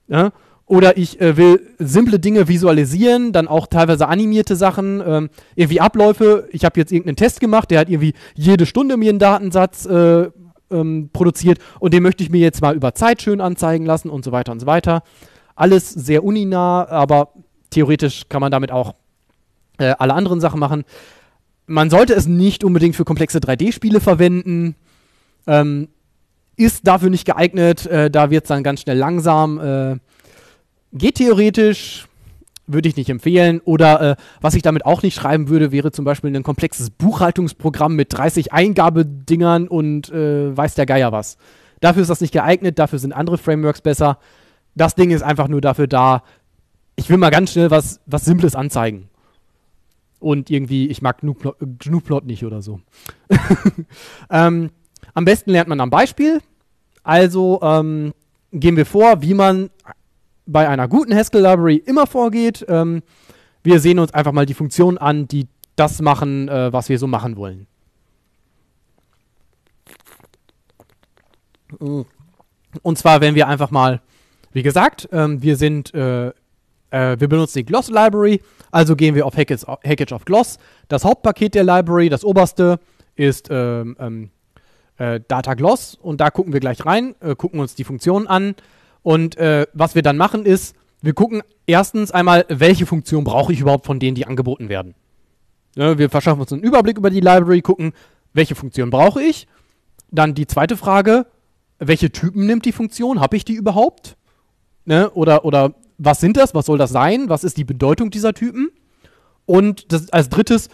Speaker 1: Ja? Oder ich äh, will simple Dinge visualisieren, dann auch teilweise animierte Sachen, ähm, irgendwie Abläufe. Ich habe jetzt irgendeinen Test gemacht, der hat irgendwie jede Stunde mir einen Datensatz äh, ähm, produziert und den möchte ich mir jetzt mal über Zeit schön anzeigen lassen und so weiter und so weiter. Alles sehr uninah, aber theoretisch kann man damit auch äh, alle anderen Sachen machen. Man sollte es nicht unbedingt für komplexe 3D-Spiele verwenden. Ähm, ist dafür nicht geeignet, äh, da wird es dann ganz schnell langsam. Äh, geht theoretisch, würde ich nicht empfehlen. Oder äh, was ich damit auch nicht schreiben würde, wäre zum Beispiel ein komplexes Buchhaltungsprogramm mit 30 Eingabedingern und äh, weiß der Geier was. Dafür ist das nicht geeignet, dafür sind andere Frameworks besser das Ding ist einfach nur dafür da, ich will mal ganz schnell was, was Simples anzeigen. Und irgendwie, ich mag Gnuplot nicht oder so. [laughs] ähm, am besten lernt man am Beispiel. Also ähm, gehen wir vor, wie man bei einer guten Haskell Library immer vorgeht. Ähm, wir sehen uns einfach mal die Funktionen an, die das machen, äh, was wir so machen wollen. Und zwar, wenn wir einfach mal wie gesagt, ähm, wir sind, äh, äh, wir benutzen die Gloss Library, also gehen wir auf Hackage, Hackage auf Gloss. Das Hauptpaket der Library, das oberste, ist ähm, ähm, äh, Data Gloss und da gucken wir gleich rein, äh, gucken uns die Funktionen an und äh, was wir dann machen ist, wir gucken erstens einmal, welche Funktion brauche ich überhaupt von denen, die angeboten werden. Ja, wir verschaffen uns einen Überblick über die Library, gucken, welche Funktion brauche ich. Dann die zweite Frage, welche Typen nimmt die Funktion? Habe ich die überhaupt? Ne? Oder, oder was sind das? Was soll das sein? Was ist die Bedeutung dieser Typen? Und das, als drittes,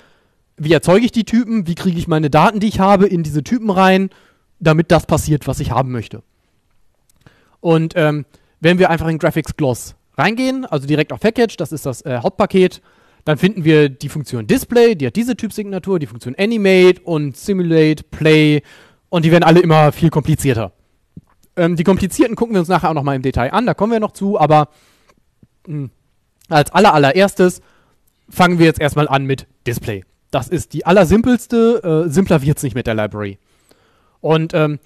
Speaker 1: wie erzeuge ich die Typen? Wie kriege ich meine Daten, die ich habe, in diese Typen rein, damit das passiert, was ich haben möchte? Und ähm, wenn wir einfach in Graphics Gloss reingehen, also direkt auf Package, das ist das äh, Hauptpaket, dann finden wir die Funktion Display, die hat diese Typsignatur, die Funktion Animate und Simulate, Play und die werden alle immer viel komplizierter. Ähm, die komplizierten gucken wir uns nachher auch nochmal im Detail an, da kommen wir noch zu, aber mh, hm, als aller, allererstes fangen wir jetzt erstmal an mit Display. Das ist die allersimpelste, äh, simpler es nicht mit der Library. Und ähm,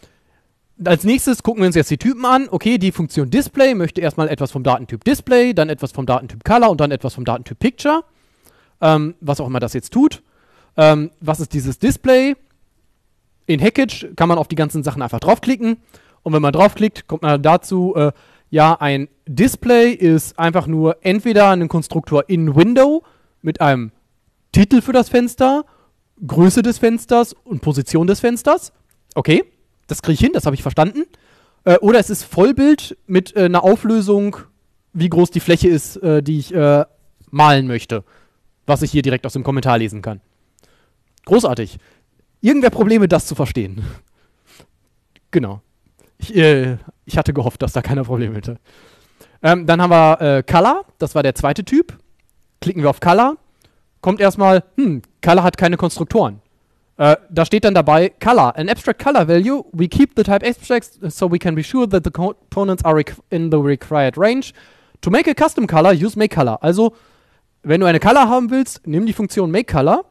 Speaker 1: als nächstes gucken wir uns jetzt die Typen an. Okay, die Funktion Display möchte erstmal etwas vom Datentyp Display, dann etwas vom Datentyp Color und dann etwas vom Datentyp Picture. Ähm, was auch immer das jetzt tut. Ähm, was ist dieses Display? In Hackage kann man auf die ganzen Sachen einfach draufklicken. Und wenn man draufklickt, kommt man dazu, äh, ja, ein Display ist einfach nur entweder ein Konstruktor in Window mit einem Titel für das Fenster, Größe des Fensters und Position des Fensters. Okay, das kriege ich hin, das habe ich verstanden. Äh, oder es ist Vollbild mit äh, einer Auflösung, wie groß die Fläche ist, äh, die ich äh, malen möchte. Was ich hier direkt aus dem Kommentar lesen kann. Großartig. Irgendwer Probleme, das zu verstehen. [laughs] genau ich, äh, ich hatte gehofft, dass da keiner Probleme hätte. Ähm, dann haben wir äh, Color, das war der zweite Typ. Klicken wir auf Color, kommt erstmal, hm, Color hat keine Konstruktoren. Äh, da steht dann dabei Color, an abstract color value. We keep the type abstracts uh, so we can be sure that the components are in the required range. To make a custom color, use make color. Also, wenn du eine Color haben willst, nimm die Funktion make color.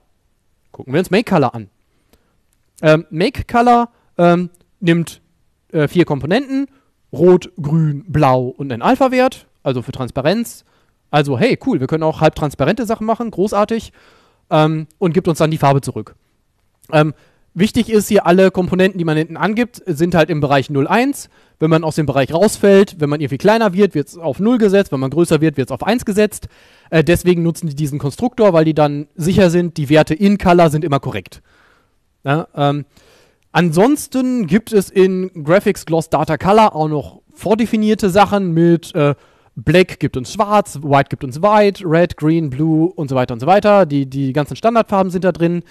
Speaker 1: Gucken wir uns make color an. Ähm, make color ähm, nimmt äh, vier Komponenten, rot, grün, blau und einen Alpha-Wert, also für Transparenz. Also hey, cool, wir können auch halbtransparente Sachen machen, großartig, ähm, und gibt uns dann die Farbe zurück. Ähm, wichtig ist hier, alle Komponenten, die man hinten angibt, sind halt im Bereich 0,1. Wenn man aus dem Bereich rausfällt, wenn man irgendwie kleiner wird, wird es auf 0 gesetzt, wenn man größer wird, wird es auf 1 gesetzt. Äh, deswegen nutzen die diesen Konstruktor, weil die dann sicher sind, die Werte in Color sind immer korrekt. Ja, ähm, Ansonsten gibt es in Graphics Gloss Data Color auch noch vordefinierte Sachen mit äh, Black gibt uns Schwarz, White gibt uns White, Red, Green, Blue und so weiter und so weiter. Die, die ganzen Standardfarben sind da drin.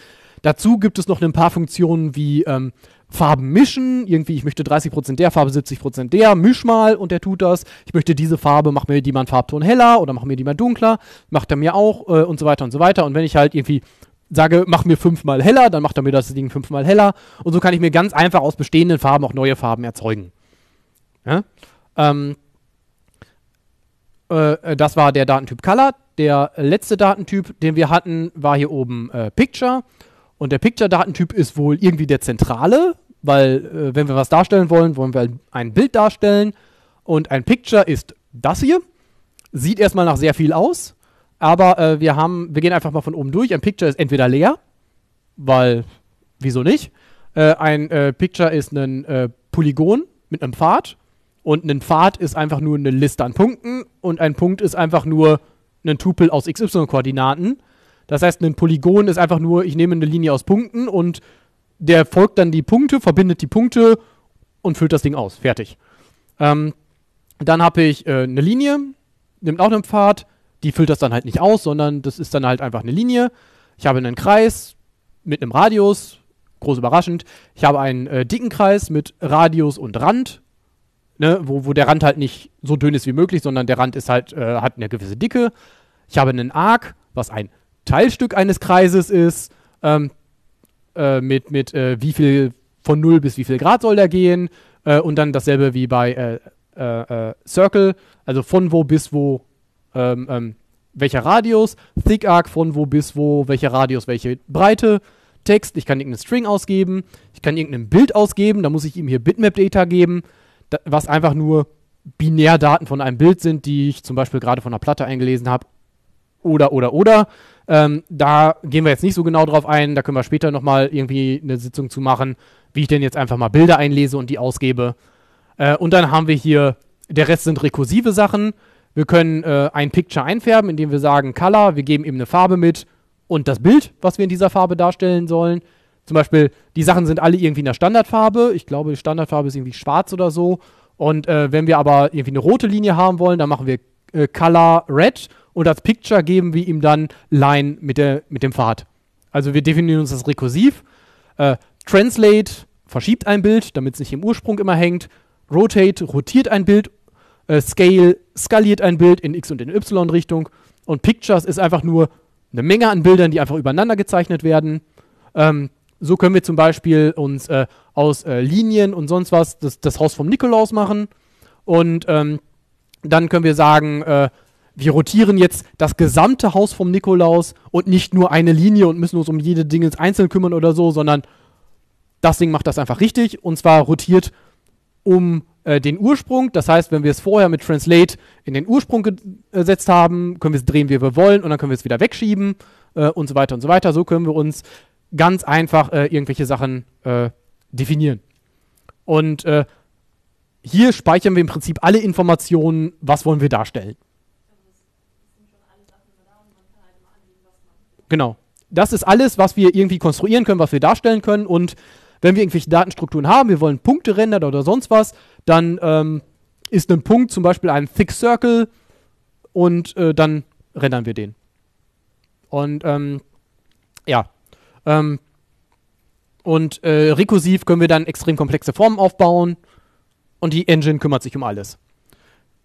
Speaker 1: Dazu gibt es noch ein paar Funktionen wie ähm, Farben mischen. Irgendwie, ich möchte 30% der Farbe, 70% der, misch mal und der tut das. Ich möchte diese Farbe, mach mir die mal einen Farbton heller oder mach mir die mal dunkler, macht er mir auch äh, und so weiter und so weiter. Und wenn ich halt irgendwie sage, mach mir fünfmal heller, dann macht er mir das Ding fünfmal heller. Und so kann ich mir ganz einfach aus bestehenden Farben auch neue Farben erzeugen. Ja? Ähm, äh, äh, das war der Datentyp Color. Der letzte Datentyp, den wir hatten, war hier oben äh, Picture. Und der Picture-Datentyp ist wohl irgendwie der zentrale, weil äh, wenn wir was darstellen wollen, wollen wir ein Bild darstellen. Und ein Picture ist das hier. Sieht erstmal nach sehr viel aus, aber äh, wir haben, wir gehen einfach mal von oben durch. Ein Picture ist entweder leer, weil wieso nicht? Äh, ein äh, Picture ist ein äh, Polygon mit einem Pfad und ein Pfad ist einfach nur eine Liste an Punkten und ein Punkt ist einfach nur ein Tupel aus XY-Koordinaten. Das heißt, ein Polygon ist einfach nur, ich nehme eine Linie aus Punkten und der folgt dann die Punkte, verbindet die Punkte und füllt das Ding aus. Fertig. Ähm, dann habe ich äh, eine Linie, nimmt auch einen Pfad, die füllt das dann halt nicht aus, sondern das ist dann halt einfach eine Linie. Ich habe einen Kreis mit einem Radius, groß überraschend. Ich habe einen äh, dicken Kreis mit Radius und Rand, ne, wo, wo der Rand halt nicht so dünn ist wie möglich, sondern der Rand ist halt, äh, hat eine gewisse Dicke. Ich habe einen Arc, was ein Teilstück eines Kreises ist, ähm, äh, mit, mit äh, wie viel von 0 bis wie viel Grad soll der gehen äh, und dann dasselbe wie bei äh, Circle, also von wo bis wo ähm, ähm, welcher Radius, Thick Arc von wo bis wo, welcher Radius, welche Breite, Text, ich kann irgendeinen String ausgeben, ich kann irgendein Bild ausgeben, da muss ich ihm hier Bitmap-Data geben, da, was einfach nur Binärdaten von einem Bild sind, die ich zum Beispiel gerade von einer Platte eingelesen habe. Oder, oder, oder. Ähm, da gehen wir jetzt nicht so genau drauf ein. Da können wir später nochmal irgendwie eine Sitzung zu machen, wie ich denn jetzt einfach mal Bilder einlese und die ausgebe. Äh, und dann haben wir hier, der Rest sind rekursive Sachen. Wir können äh, ein Picture einfärben, indem wir sagen Color, wir geben ihm eine Farbe mit und das Bild, was wir in dieser Farbe darstellen sollen. Zum Beispiel, die Sachen sind alle irgendwie in der Standardfarbe. Ich glaube, die Standardfarbe ist irgendwie schwarz oder so. Und äh, wenn wir aber irgendwie eine rote Linie haben wollen, dann machen wir äh, Color Red und als Picture geben wir ihm dann Line mit, der, mit dem Pfad. Also wir definieren uns das rekursiv. Äh, Translate verschiebt ein Bild, damit es nicht im Ursprung immer hängt. Rotate rotiert ein Bild äh, Scale skaliert ein Bild in X- und in Y-Richtung. Und Pictures ist einfach nur eine Menge an Bildern, die einfach übereinander gezeichnet werden. Ähm, so können wir zum Beispiel uns äh, aus äh, Linien und sonst was das, das, Haus vom Nikolaus machen. Und ähm, dann können wir sagen, äh, wir rotieren jetzt das gesamte Haus vom Nikolaus und nicht nur eine Linie und müssen uns um jede Ding ins Einzelne kümmern oder so, sondern das Ding macht das einfach richtig. Und zwar rotiert um äh, den Ursprung. Das heißt, wenn wir es vorher mit Translate in den Ursprung gesetzt haben, können wir es drehen, wie wir wollen, und dann können wir es wieder wegschieben äh, und so weiter und so weiter. So können wir uns ganz einfach äh, irgendwelche Sachen äh, definieren. Und äh, hier speichern wir im Prinzip alle Informationen, was wollen wir darstellen. Genau. Das ist alles, was wir irgendwie konstruieren können, was wir darstellen können. Und wenn wir irgendwelche Datenstrukturen haben, wir wollen Punkte rendern oder sonst was, dann ähm, ist ein Punkt, zum Beispiel ein Thick Circle, und äh, dann rendern wir den. Und ähm, ja. Ähm, und äh, rekursiv können wir dann extrem komplexe Formen aufbauen und die Engine kümmert sich um alles.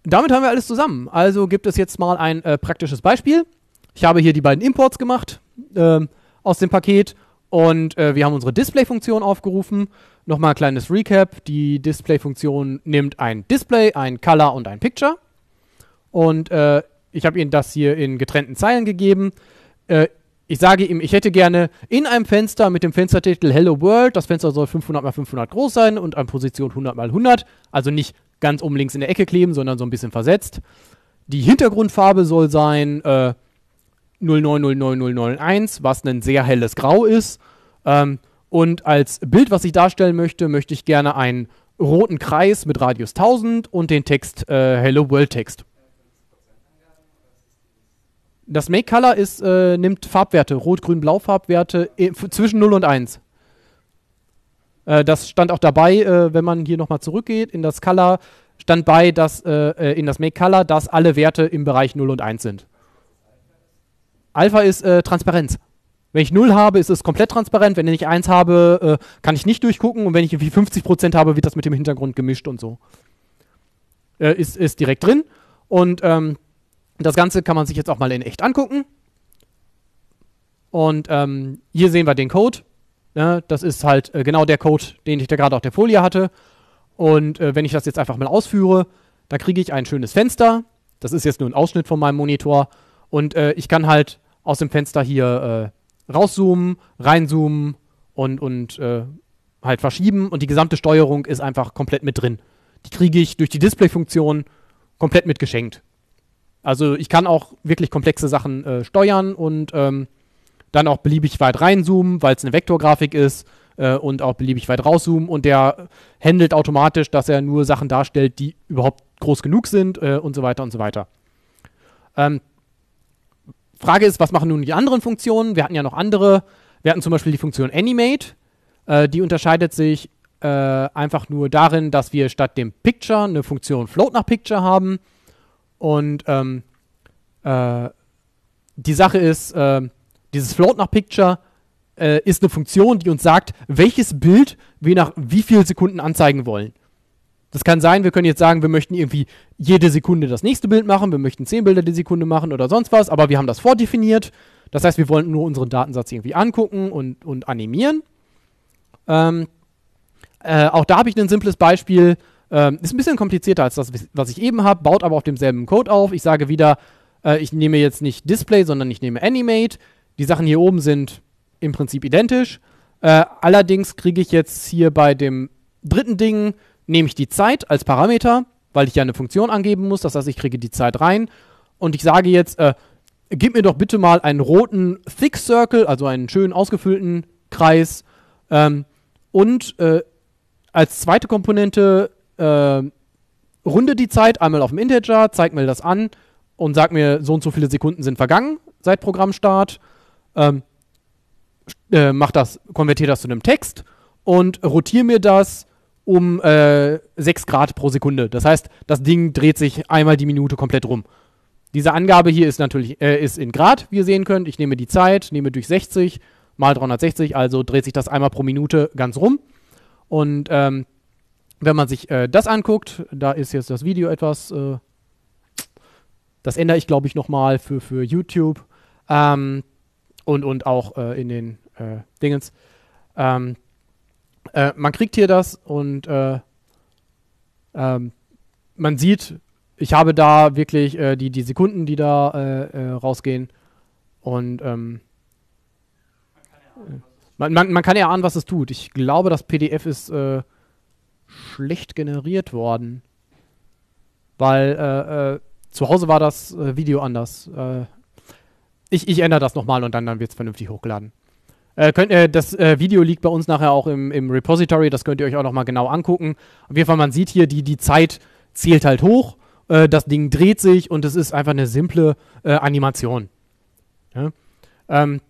Speaker 1: Damit haben wir alles zusammen. Also gibt es jetzt mal ein äh, praktisches Beispiel. Ich habe hier die beiden Imports gemacht ähm, aus dem Paket und äh, wir haben unsere Display-Funktion aufgerufen Nochmal ein kleines Recap. Die Display-Funktion nimmt ein Display, ein Color und ein Picture. Und äh, ich habe Ihnen das hier in getrennten Zeilen gegeben. Äh, ich sage ihm, ich hätte gerne in einem Fenster mit dem Fenstertitel Hello World, das Fenster soll 500 x 500 groß sein und an Position 100 x 100, also nicht ganz oben links in der Ecke kleben, sondern so ein bisschen versetzt. Die Hintergrundfarbe soll sein äh, 0900091, was ein sehr helles Grau ist. Ähm, und als Bild, was ich darstellen möchte, möchte ich gerne einen roten Kreis mit Radius 1000 und den Text äh, Hello World Text. Das Make Color ist, äh, nimmt Farbwerte, Rot, Grün, Blau Farbwerte äh, zwischen 0 und 1. Äh, das stand auch dabei, äh, wenn man hier nochmal zurückgeht in das Color, stand bei, dass in das Make Color, dass alle Werte im Bereich 0 und 1 sind. Alpha ist Transparenz. Wenn ich 0 habe, ist es komplett transparent. Wenn ich 1 habe, äh, kann ich nicht durchgucken. Und wenn ich irgendwie 50% habe, wird das mit dem Hintergrund gemischt und so. Äh, ist, ist direkt drin. Und ähm, das Ganze kann man sich jetzt auch mal in echt angucken. Und ähm, hier sehen wir den Code. Ja, das ist halt äh, genau der Code, den ich da gerade auf der Folie hatte. Und äh, wenn ich das jetzt einfach mal ausführe, da kriege ich ein schönes Fenster. Das ist jetzt nur ein Ausschnitt von meinem Monitor. Und äh, ich kann halt aus dem Fenster hier äh, rauszoomen, reinzoomen und, und äh, halt verschieben und die gesamte Steuerung ist einfach komplett mit drin. Die kriege ich durch die Display-Funktion komplett mit geschenkt. Also ich kann auch wirklich komplexe Sachen äh, steuern und ähm, dann auch beliebig weit reinzoomen, weil es eine Vektorgrafik ist äh, und auch beliebig weit rauszoomen und der handelt automatisch, dass er nur Sachen darstellt, die überhaupt groß genug sind äh, und so weiter und so weiter. Ähm, Frage ist, was machen nun die anderen Funktionen? Wir hatten ja noch andere. Wir hatten zum Beispiel die Funktion Animate. Äh, die unterscheidet sich äh, einfach nur darin, dass wir statt dem Picture eine Funktion Float nach Picture haben. Und ähm, äh, die Sache ist, äh, dieses Float nach Picture äh, ist eine Funktion, die uns sagt, welches Bild wir nach wie vielen Sekunden anzeigen wollen. Das kann sein, wir können jetzt sagen, wir möchten irgendwie jede Sekunde das nächste Bild machen, wir möchten 10 Bilder die Sekunde machen oder sonst was, aber wir haben das vordefiniert. Das heißt, wir wollen nur unseren Datensatz irgendwie angucken und, und animieren. Ähm, äh, auch da habe ich ein simples Beispiel. Ähm, ist ein bisschen komplizierter als das, was ich eben habe, baut aber auf demselben Code auf. Ich sage wieder, äh, ich nehme jetzt nicht Display, sondern ich nehme Animate. Die Sachen hier oben sind im Prinzip identisch. Äh, allerdings kriege ich jetzt hier bei dem dritten Ding nehme ich die Zeit als Parameter, weil ich ja eine Funktion angeben muss. Das heißt, ich kriege die Zeit rein und ich sage jetzt, äh, gib mir doch bitte mal einen roten Thick Circle, also einen schön ausgefüllten Kreis. Ähm, und äh, als zweite Komponente äh, runde die Zeit einmal auf dem Integer, zeig mir das an und sag mir, so und so viele Sekunden sind vergangen seit Programmstart. Ähm, äh, mach das, konvertiere das zu einem Text und rotiere mir das um äh, 6 Grad pro Sekunde. Das heißt, das Ding dreht sich einmal die Minute komplett rum. Diese Angabe hier ist natürlich äh, ist in Grad, wie ihr sehen könnt. Ich nehme die Zeit, nehme durch 60 mal 360, also dreht sich das einmal pro Minute ganz rum. Und ähm, wenn man sich äh, das anguckt, da ist jetzt das Video etwas, äh, das ändere ich glaube ich nochmal für, für YouTube ähm, und, und auch äh, in den äh, Dingens. Ähm, äh, man kriegt hier das und äh, ähm, man sieht, ich habe da wirklich äh, die, die Sekunden, die da äh, äh, rausgehen. Und ähm, man, man, man kann ja ahnen, was es tut. Ich glaube, das PDF ist äh, schlecht generiert worden. Weil zu Hause war das Video anders. ich, ich ändere das nochmal und dann, dann wird es vernünftig hochgeladen. Äh, könnt, äh, das äh, Video liegt bei uns nachher auch im, im Repository, das könnt ihr euch auch nochmal genau angucken. Auf jeden Fall, man sieht hier, die, die Zeit zählt halt hoch, äh, das Ding dreht sich und es ist einfach eine simple äh, Animation. Ja? Ähm,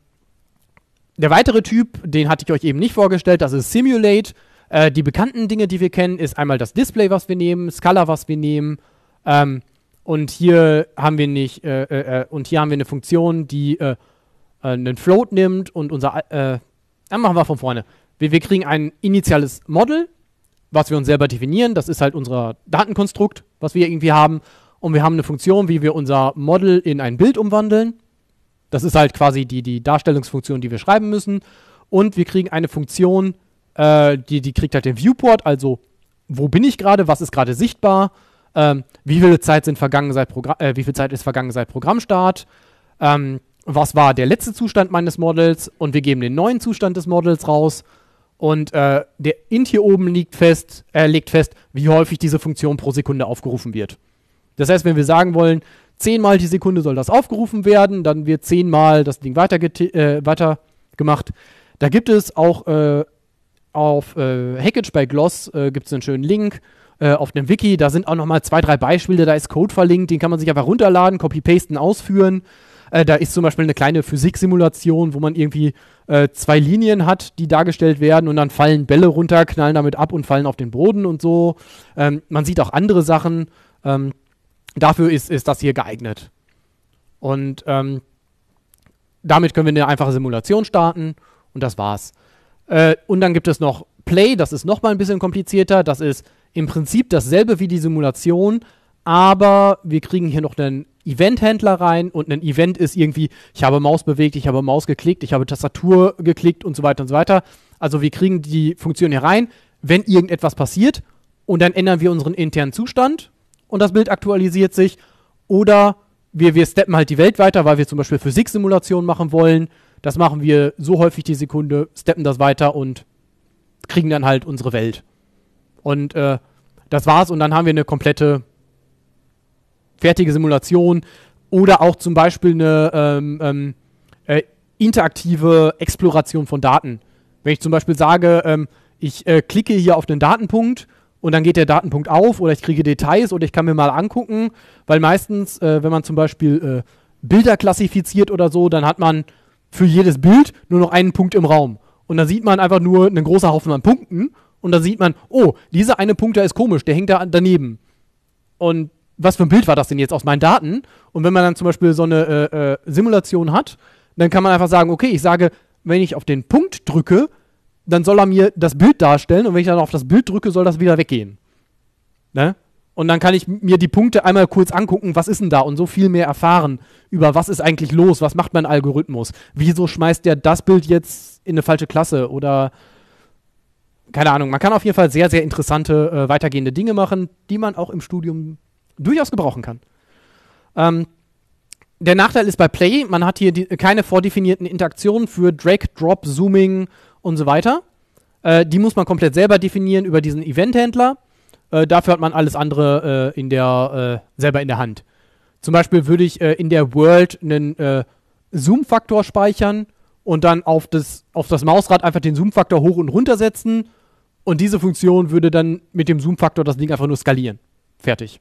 Speaker 1: der weitere Typ, den hatte ich euch eben nicht vorgestellt, das ist Simulate. Äh, die bekannten Dinge, die wir kennen, ist einmal das Display, was wir nehmen, Scala, was wir nehmen. Ähm, und hier haben wir nicht, und hier haben wir eine Funktion, die äh, einen Float nimmt und unser. Äh, dann machen wir von vorne. Wir, wir kriegen ein initiales Model, was wir uns selber definieren. Das ist halt unser Datenkonstrukt, was wir irgendwie haben. Und wir haben eine Funktion, wie wir unser Model in ein Bild umwandeln. Das ist halt quasi die, die Darstellungsfunktion, die wir schreiben müssen. Und wir kriegen eine Funktion, äh, die, die kriegt halt den Viewport, also wo bin ich gerade, was ist gerade sichtbar, ähm, wie viel Zeit sind vergangen seit Progr äh, wie viel Zeit ist vergangen seit Programmstart, ähm, was war der letzte Zustand meines Models und wir geben den neuen Zustand des Models raus. Und äh, der int hier oben liegt fest, äh, legt fest, wie häufig diese Funktion pro Sekunde aufgerufen wird. Das heißt, wenn wir sagen wollen, zehnmal die Sekunde soll das aufgerufen werden, dann wird zehnmal das Ding weitergemacht. Äh, weiter da gibt es auch äh, auf äh, Hackage bei Gloss äh, gibt es einen schönen Link äh, auf dem Wiki. Da sind auch nochmal zwei, drei Beispiele. Da ist Code verlinkt, den kann man sich einfach runterladen, copy-pasten, ausführen. Äh, da ist zum Beispiel eine kleine Physiksimulation, wo man irgendwie äh, zwei Linien hat, die dargestellt werden und dann fallen Bälle runter, knallen damit ab und fallen auf den Boden und so. Ähm, man sieht auch andere Sachen. Ähm, dafür ist, ist das hier geeignet. Und ähm, damit können wir eine einfache Simulation starten und das war's. Äh, und dann gibt es noch Play, das ist nochmal ein bisschen komplizierter. Das ist im Prinzip dasselbe wie die Simulation, aber wir kriegen hier noch einen Event-Händler rein und ein Event ist irgendwie, ich habe Maus bewegt, ich habe Maus geklickt, ich habe Tastatur geklickt und so weiter und so weiter. Also wir kriegen die Funktion hier rein, wenn irgendetwas passiert und dann ändern wir unseren internen Zustand und das Bild aktualisiert sich oder wir, wir steppen halt die Welt weiter, weil wir zum Beispiel Physik-Simulationen machen wollen. Das machen wir so häufig die Sekunde, steppen das weiter und kriegen dann halt unsere Welt. Und äh, das war's und dann haben wir eine komplette fertige Simulation oder auch zum Beispiel eine ähm, ähm, äh, interaktive Exploration von Daten. Wenn ich zum Beispiel sage, ähm, ich äh, klicke hier auf einen Datenpunkt und dann geht der Datenpunkt auf oder ich kriege Details oder ich kann mir mal angucken, weil meistens, äh, wenn man zum Beispiel äh, Bilder klassifiziert oder so, dann hat man für jedes Bild nur noch einen Punkt im Raum. Und dann sieht man einfach nur einen großen Haufen an Punkten und dann sieht man, oh, dieser eine Punkt, da ist komisch, der hängt da daneben. Und was für ein Bild war das denn jetzt aus meinen Daten? Und wenn man dann zum Beispiel so eine äh, äh, Simulation hat, dann kann man einfach sagen, okay, ich sage, wenn ich auf den Punkt drücke, dann soll er mir das Bild darstellen und wenn ich dann auf das Bild drücke, soll das wieder weggehen. Ne? Und dann kann ich mir die Punkte einmal kurz angucken, was ist denn da und so viel mehr erfahren über was ist eigentlich los, was macht mein Algorithmus, wieso schmeißt der das Bild jetzt in eine falsche Klasse oder keine Ahnung. Man kann auf jeden Fall sehr, sehr interessante äh, weitergehende Dinge machen, die man auch im Studium durchaus gebrauchen kann. Ähm, der Nachteil ist bei Play, man hat hier die, keine vordefinierten Interaktionen für Drag, Drop, Zooming und so weiter. Äh, die muss man komplett selber definieren über diesen Event-Händler. Äh, dafür hat man alles andere äh, in der, äh, selber in der Hand. Zum Beispiel würde ich äh, in der World einen Zoom-Faktor speichern und dann auf das, auf das Mausrad einfach den Zoom-Faktor hoch und runter setzen. Und diese Funktion würde dann mit dem Zoom-Faktor das Ding einfach nur skalieren. Fertig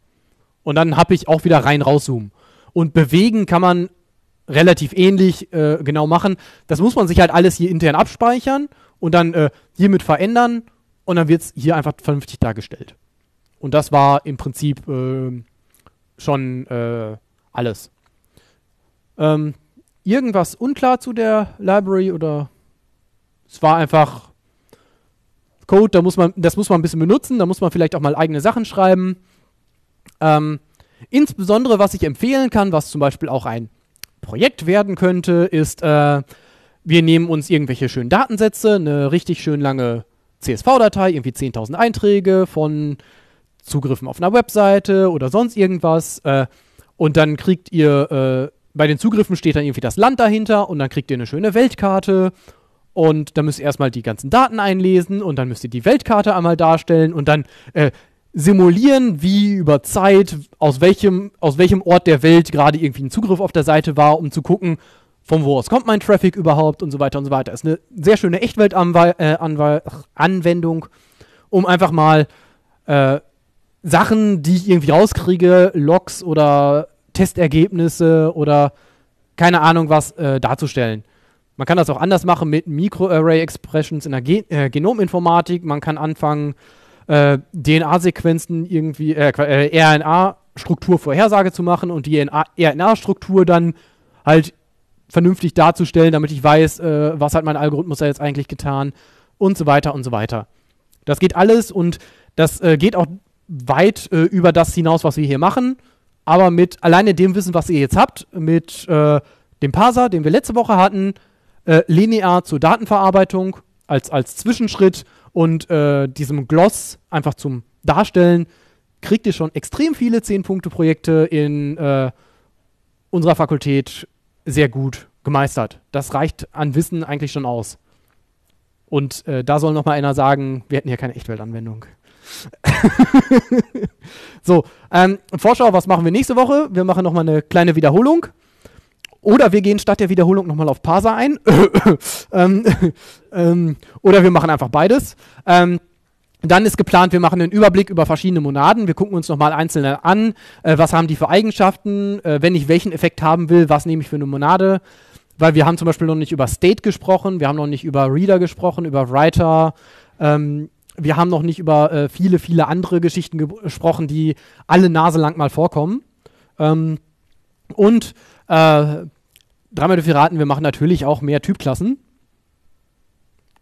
Speaker 1: und dann habe ich auch wieder rein rauszoomen. Und bewegen kann man relativ ähnlich äh, genau machen. Das muss man sich halt alles hier intern abspeichern und dann äh, hiermit verändern und dann wird es hier einfach vernünftig dargestellt. Und das war im Prinzip äh, schon äh, alles. Ähm, irgendwas unklar zu der Library oder es war einfach Code, da muss man, das muss man ein bisschen benutzen, da muss man vielleicht auch mal eigene Sachen schreiben. Ähm, insbesondere, was ich empfehlen kann, was zum Beispiel auch ein Projekt werden könnte, ist, äh, wir nehmen uns irgendwelche schönen Datensätze, eine richtig schön lange CSV-Datei, irgendwie 10.000 Einträge von Zugriffen auf einer Webseite oder sonst irgendwas. Äh, und dann kriegt ihr, äh, bei den Zugriffen steht dann irgendwie das Land dahinter und dann kriegt ihr eine schöne Weltkarte. Und dann müsst ihr erstmal die ganzen Daten einlesen und dann müsst ihr die Weltkarte einmal darstellen und dann äh, simulieren, wie über Zeit, aus welchem, aus welchem Ort der Welt gerade irgendwie ein Zugriff auf der Seite war, um zu gucken, von wo aus kommt mein Traffic überhaupt und so weiter und so weiter. Ist eine sehr schöne Echtweltanwendung, äh, anwendung um einfach mal äh, Sachen, die ich irgendwie rauskriege, Logs oder Testergebnisse oder keine Ahnung was äh, darzustellen. Man kann das auch anders machen mit Microarray-Expressions in der Ge äh, Genominformatik. Man kann anfangen, äh, DNA-Sequenzen irgendwie, äh, äh RNA-Strukturvorhersage zu machen und die RNA-Struktur dann halt vernünftig darzustellen, damit ich weiß, äh, was hat mein Algorithmus da jetzt eigentlich getan und so weiter und so weiter. Das geht alles und das äh, geht auch weit äh, über das hinaus, was wir hier machen. Aber mit alleine dem Wissen, was ihr jetzt habt, mit äh, dem Parser, den wir letzte Woche hatten, äh, linear zur Datenverarbeitung als, als Zwischenschritt und äh, diesem Gloss einfach zum Darstellen kriegt ihr schon extrem viele 10-Punkte-Projekte in äh, unserer Fakultät sehr gut gemeistert. Das reicht an Wissen eigentlich schon aus. Und äh, da soll noch mal einer sagen, wir hätten hier keine Echtweltanwendung. [laughs] so, ähm, Vorschau, was machen wir nächste Woche? Wir machen noch mal eine kleine Wiederholung. Oder wir gehen statt der Wiederholung nochmal auf Parser ein. [coughs] ähm, [coughs] ähm, oder wir machen einfach beides. Ähm, dann ist geplant, wir machen einen Überblick über verschiedene Monaden. Wir gucken uns nochmal einzelne an. Äh, was haben die für Eigenschaften? Äh, wenn ich welchen Effekt haben will, was nehme ich für eine Monade? Weil wir haben zum Beispiel noch nicht über State gesprochen, wir haben noch nicht über Reader gesprochen, über Writer. Ähm, wir haben noch nicht über äh, viele, viele andere Geschichten gesprochen, die alle naselang mal vorkommen. Ähm, und äh, dreimal dürfen raten, wir machen natürlich auch mehr Typklassen.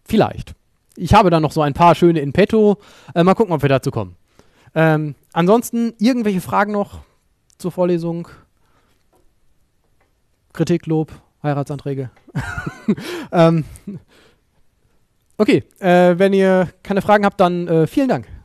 Speaker 1: Vielleicht. Ich habe da noch so ein paar schöne in petto. Äh, mal gucken, ob wir dazu kommen. Ähm, ansonsten irgendwelche Fragen noch zur Vorlesung? Kritik, Lob, Heiratsanträge. [laughs] ähm, okay, äh, wenn ihr keine Fragen habt, dann äh, vielen Dank.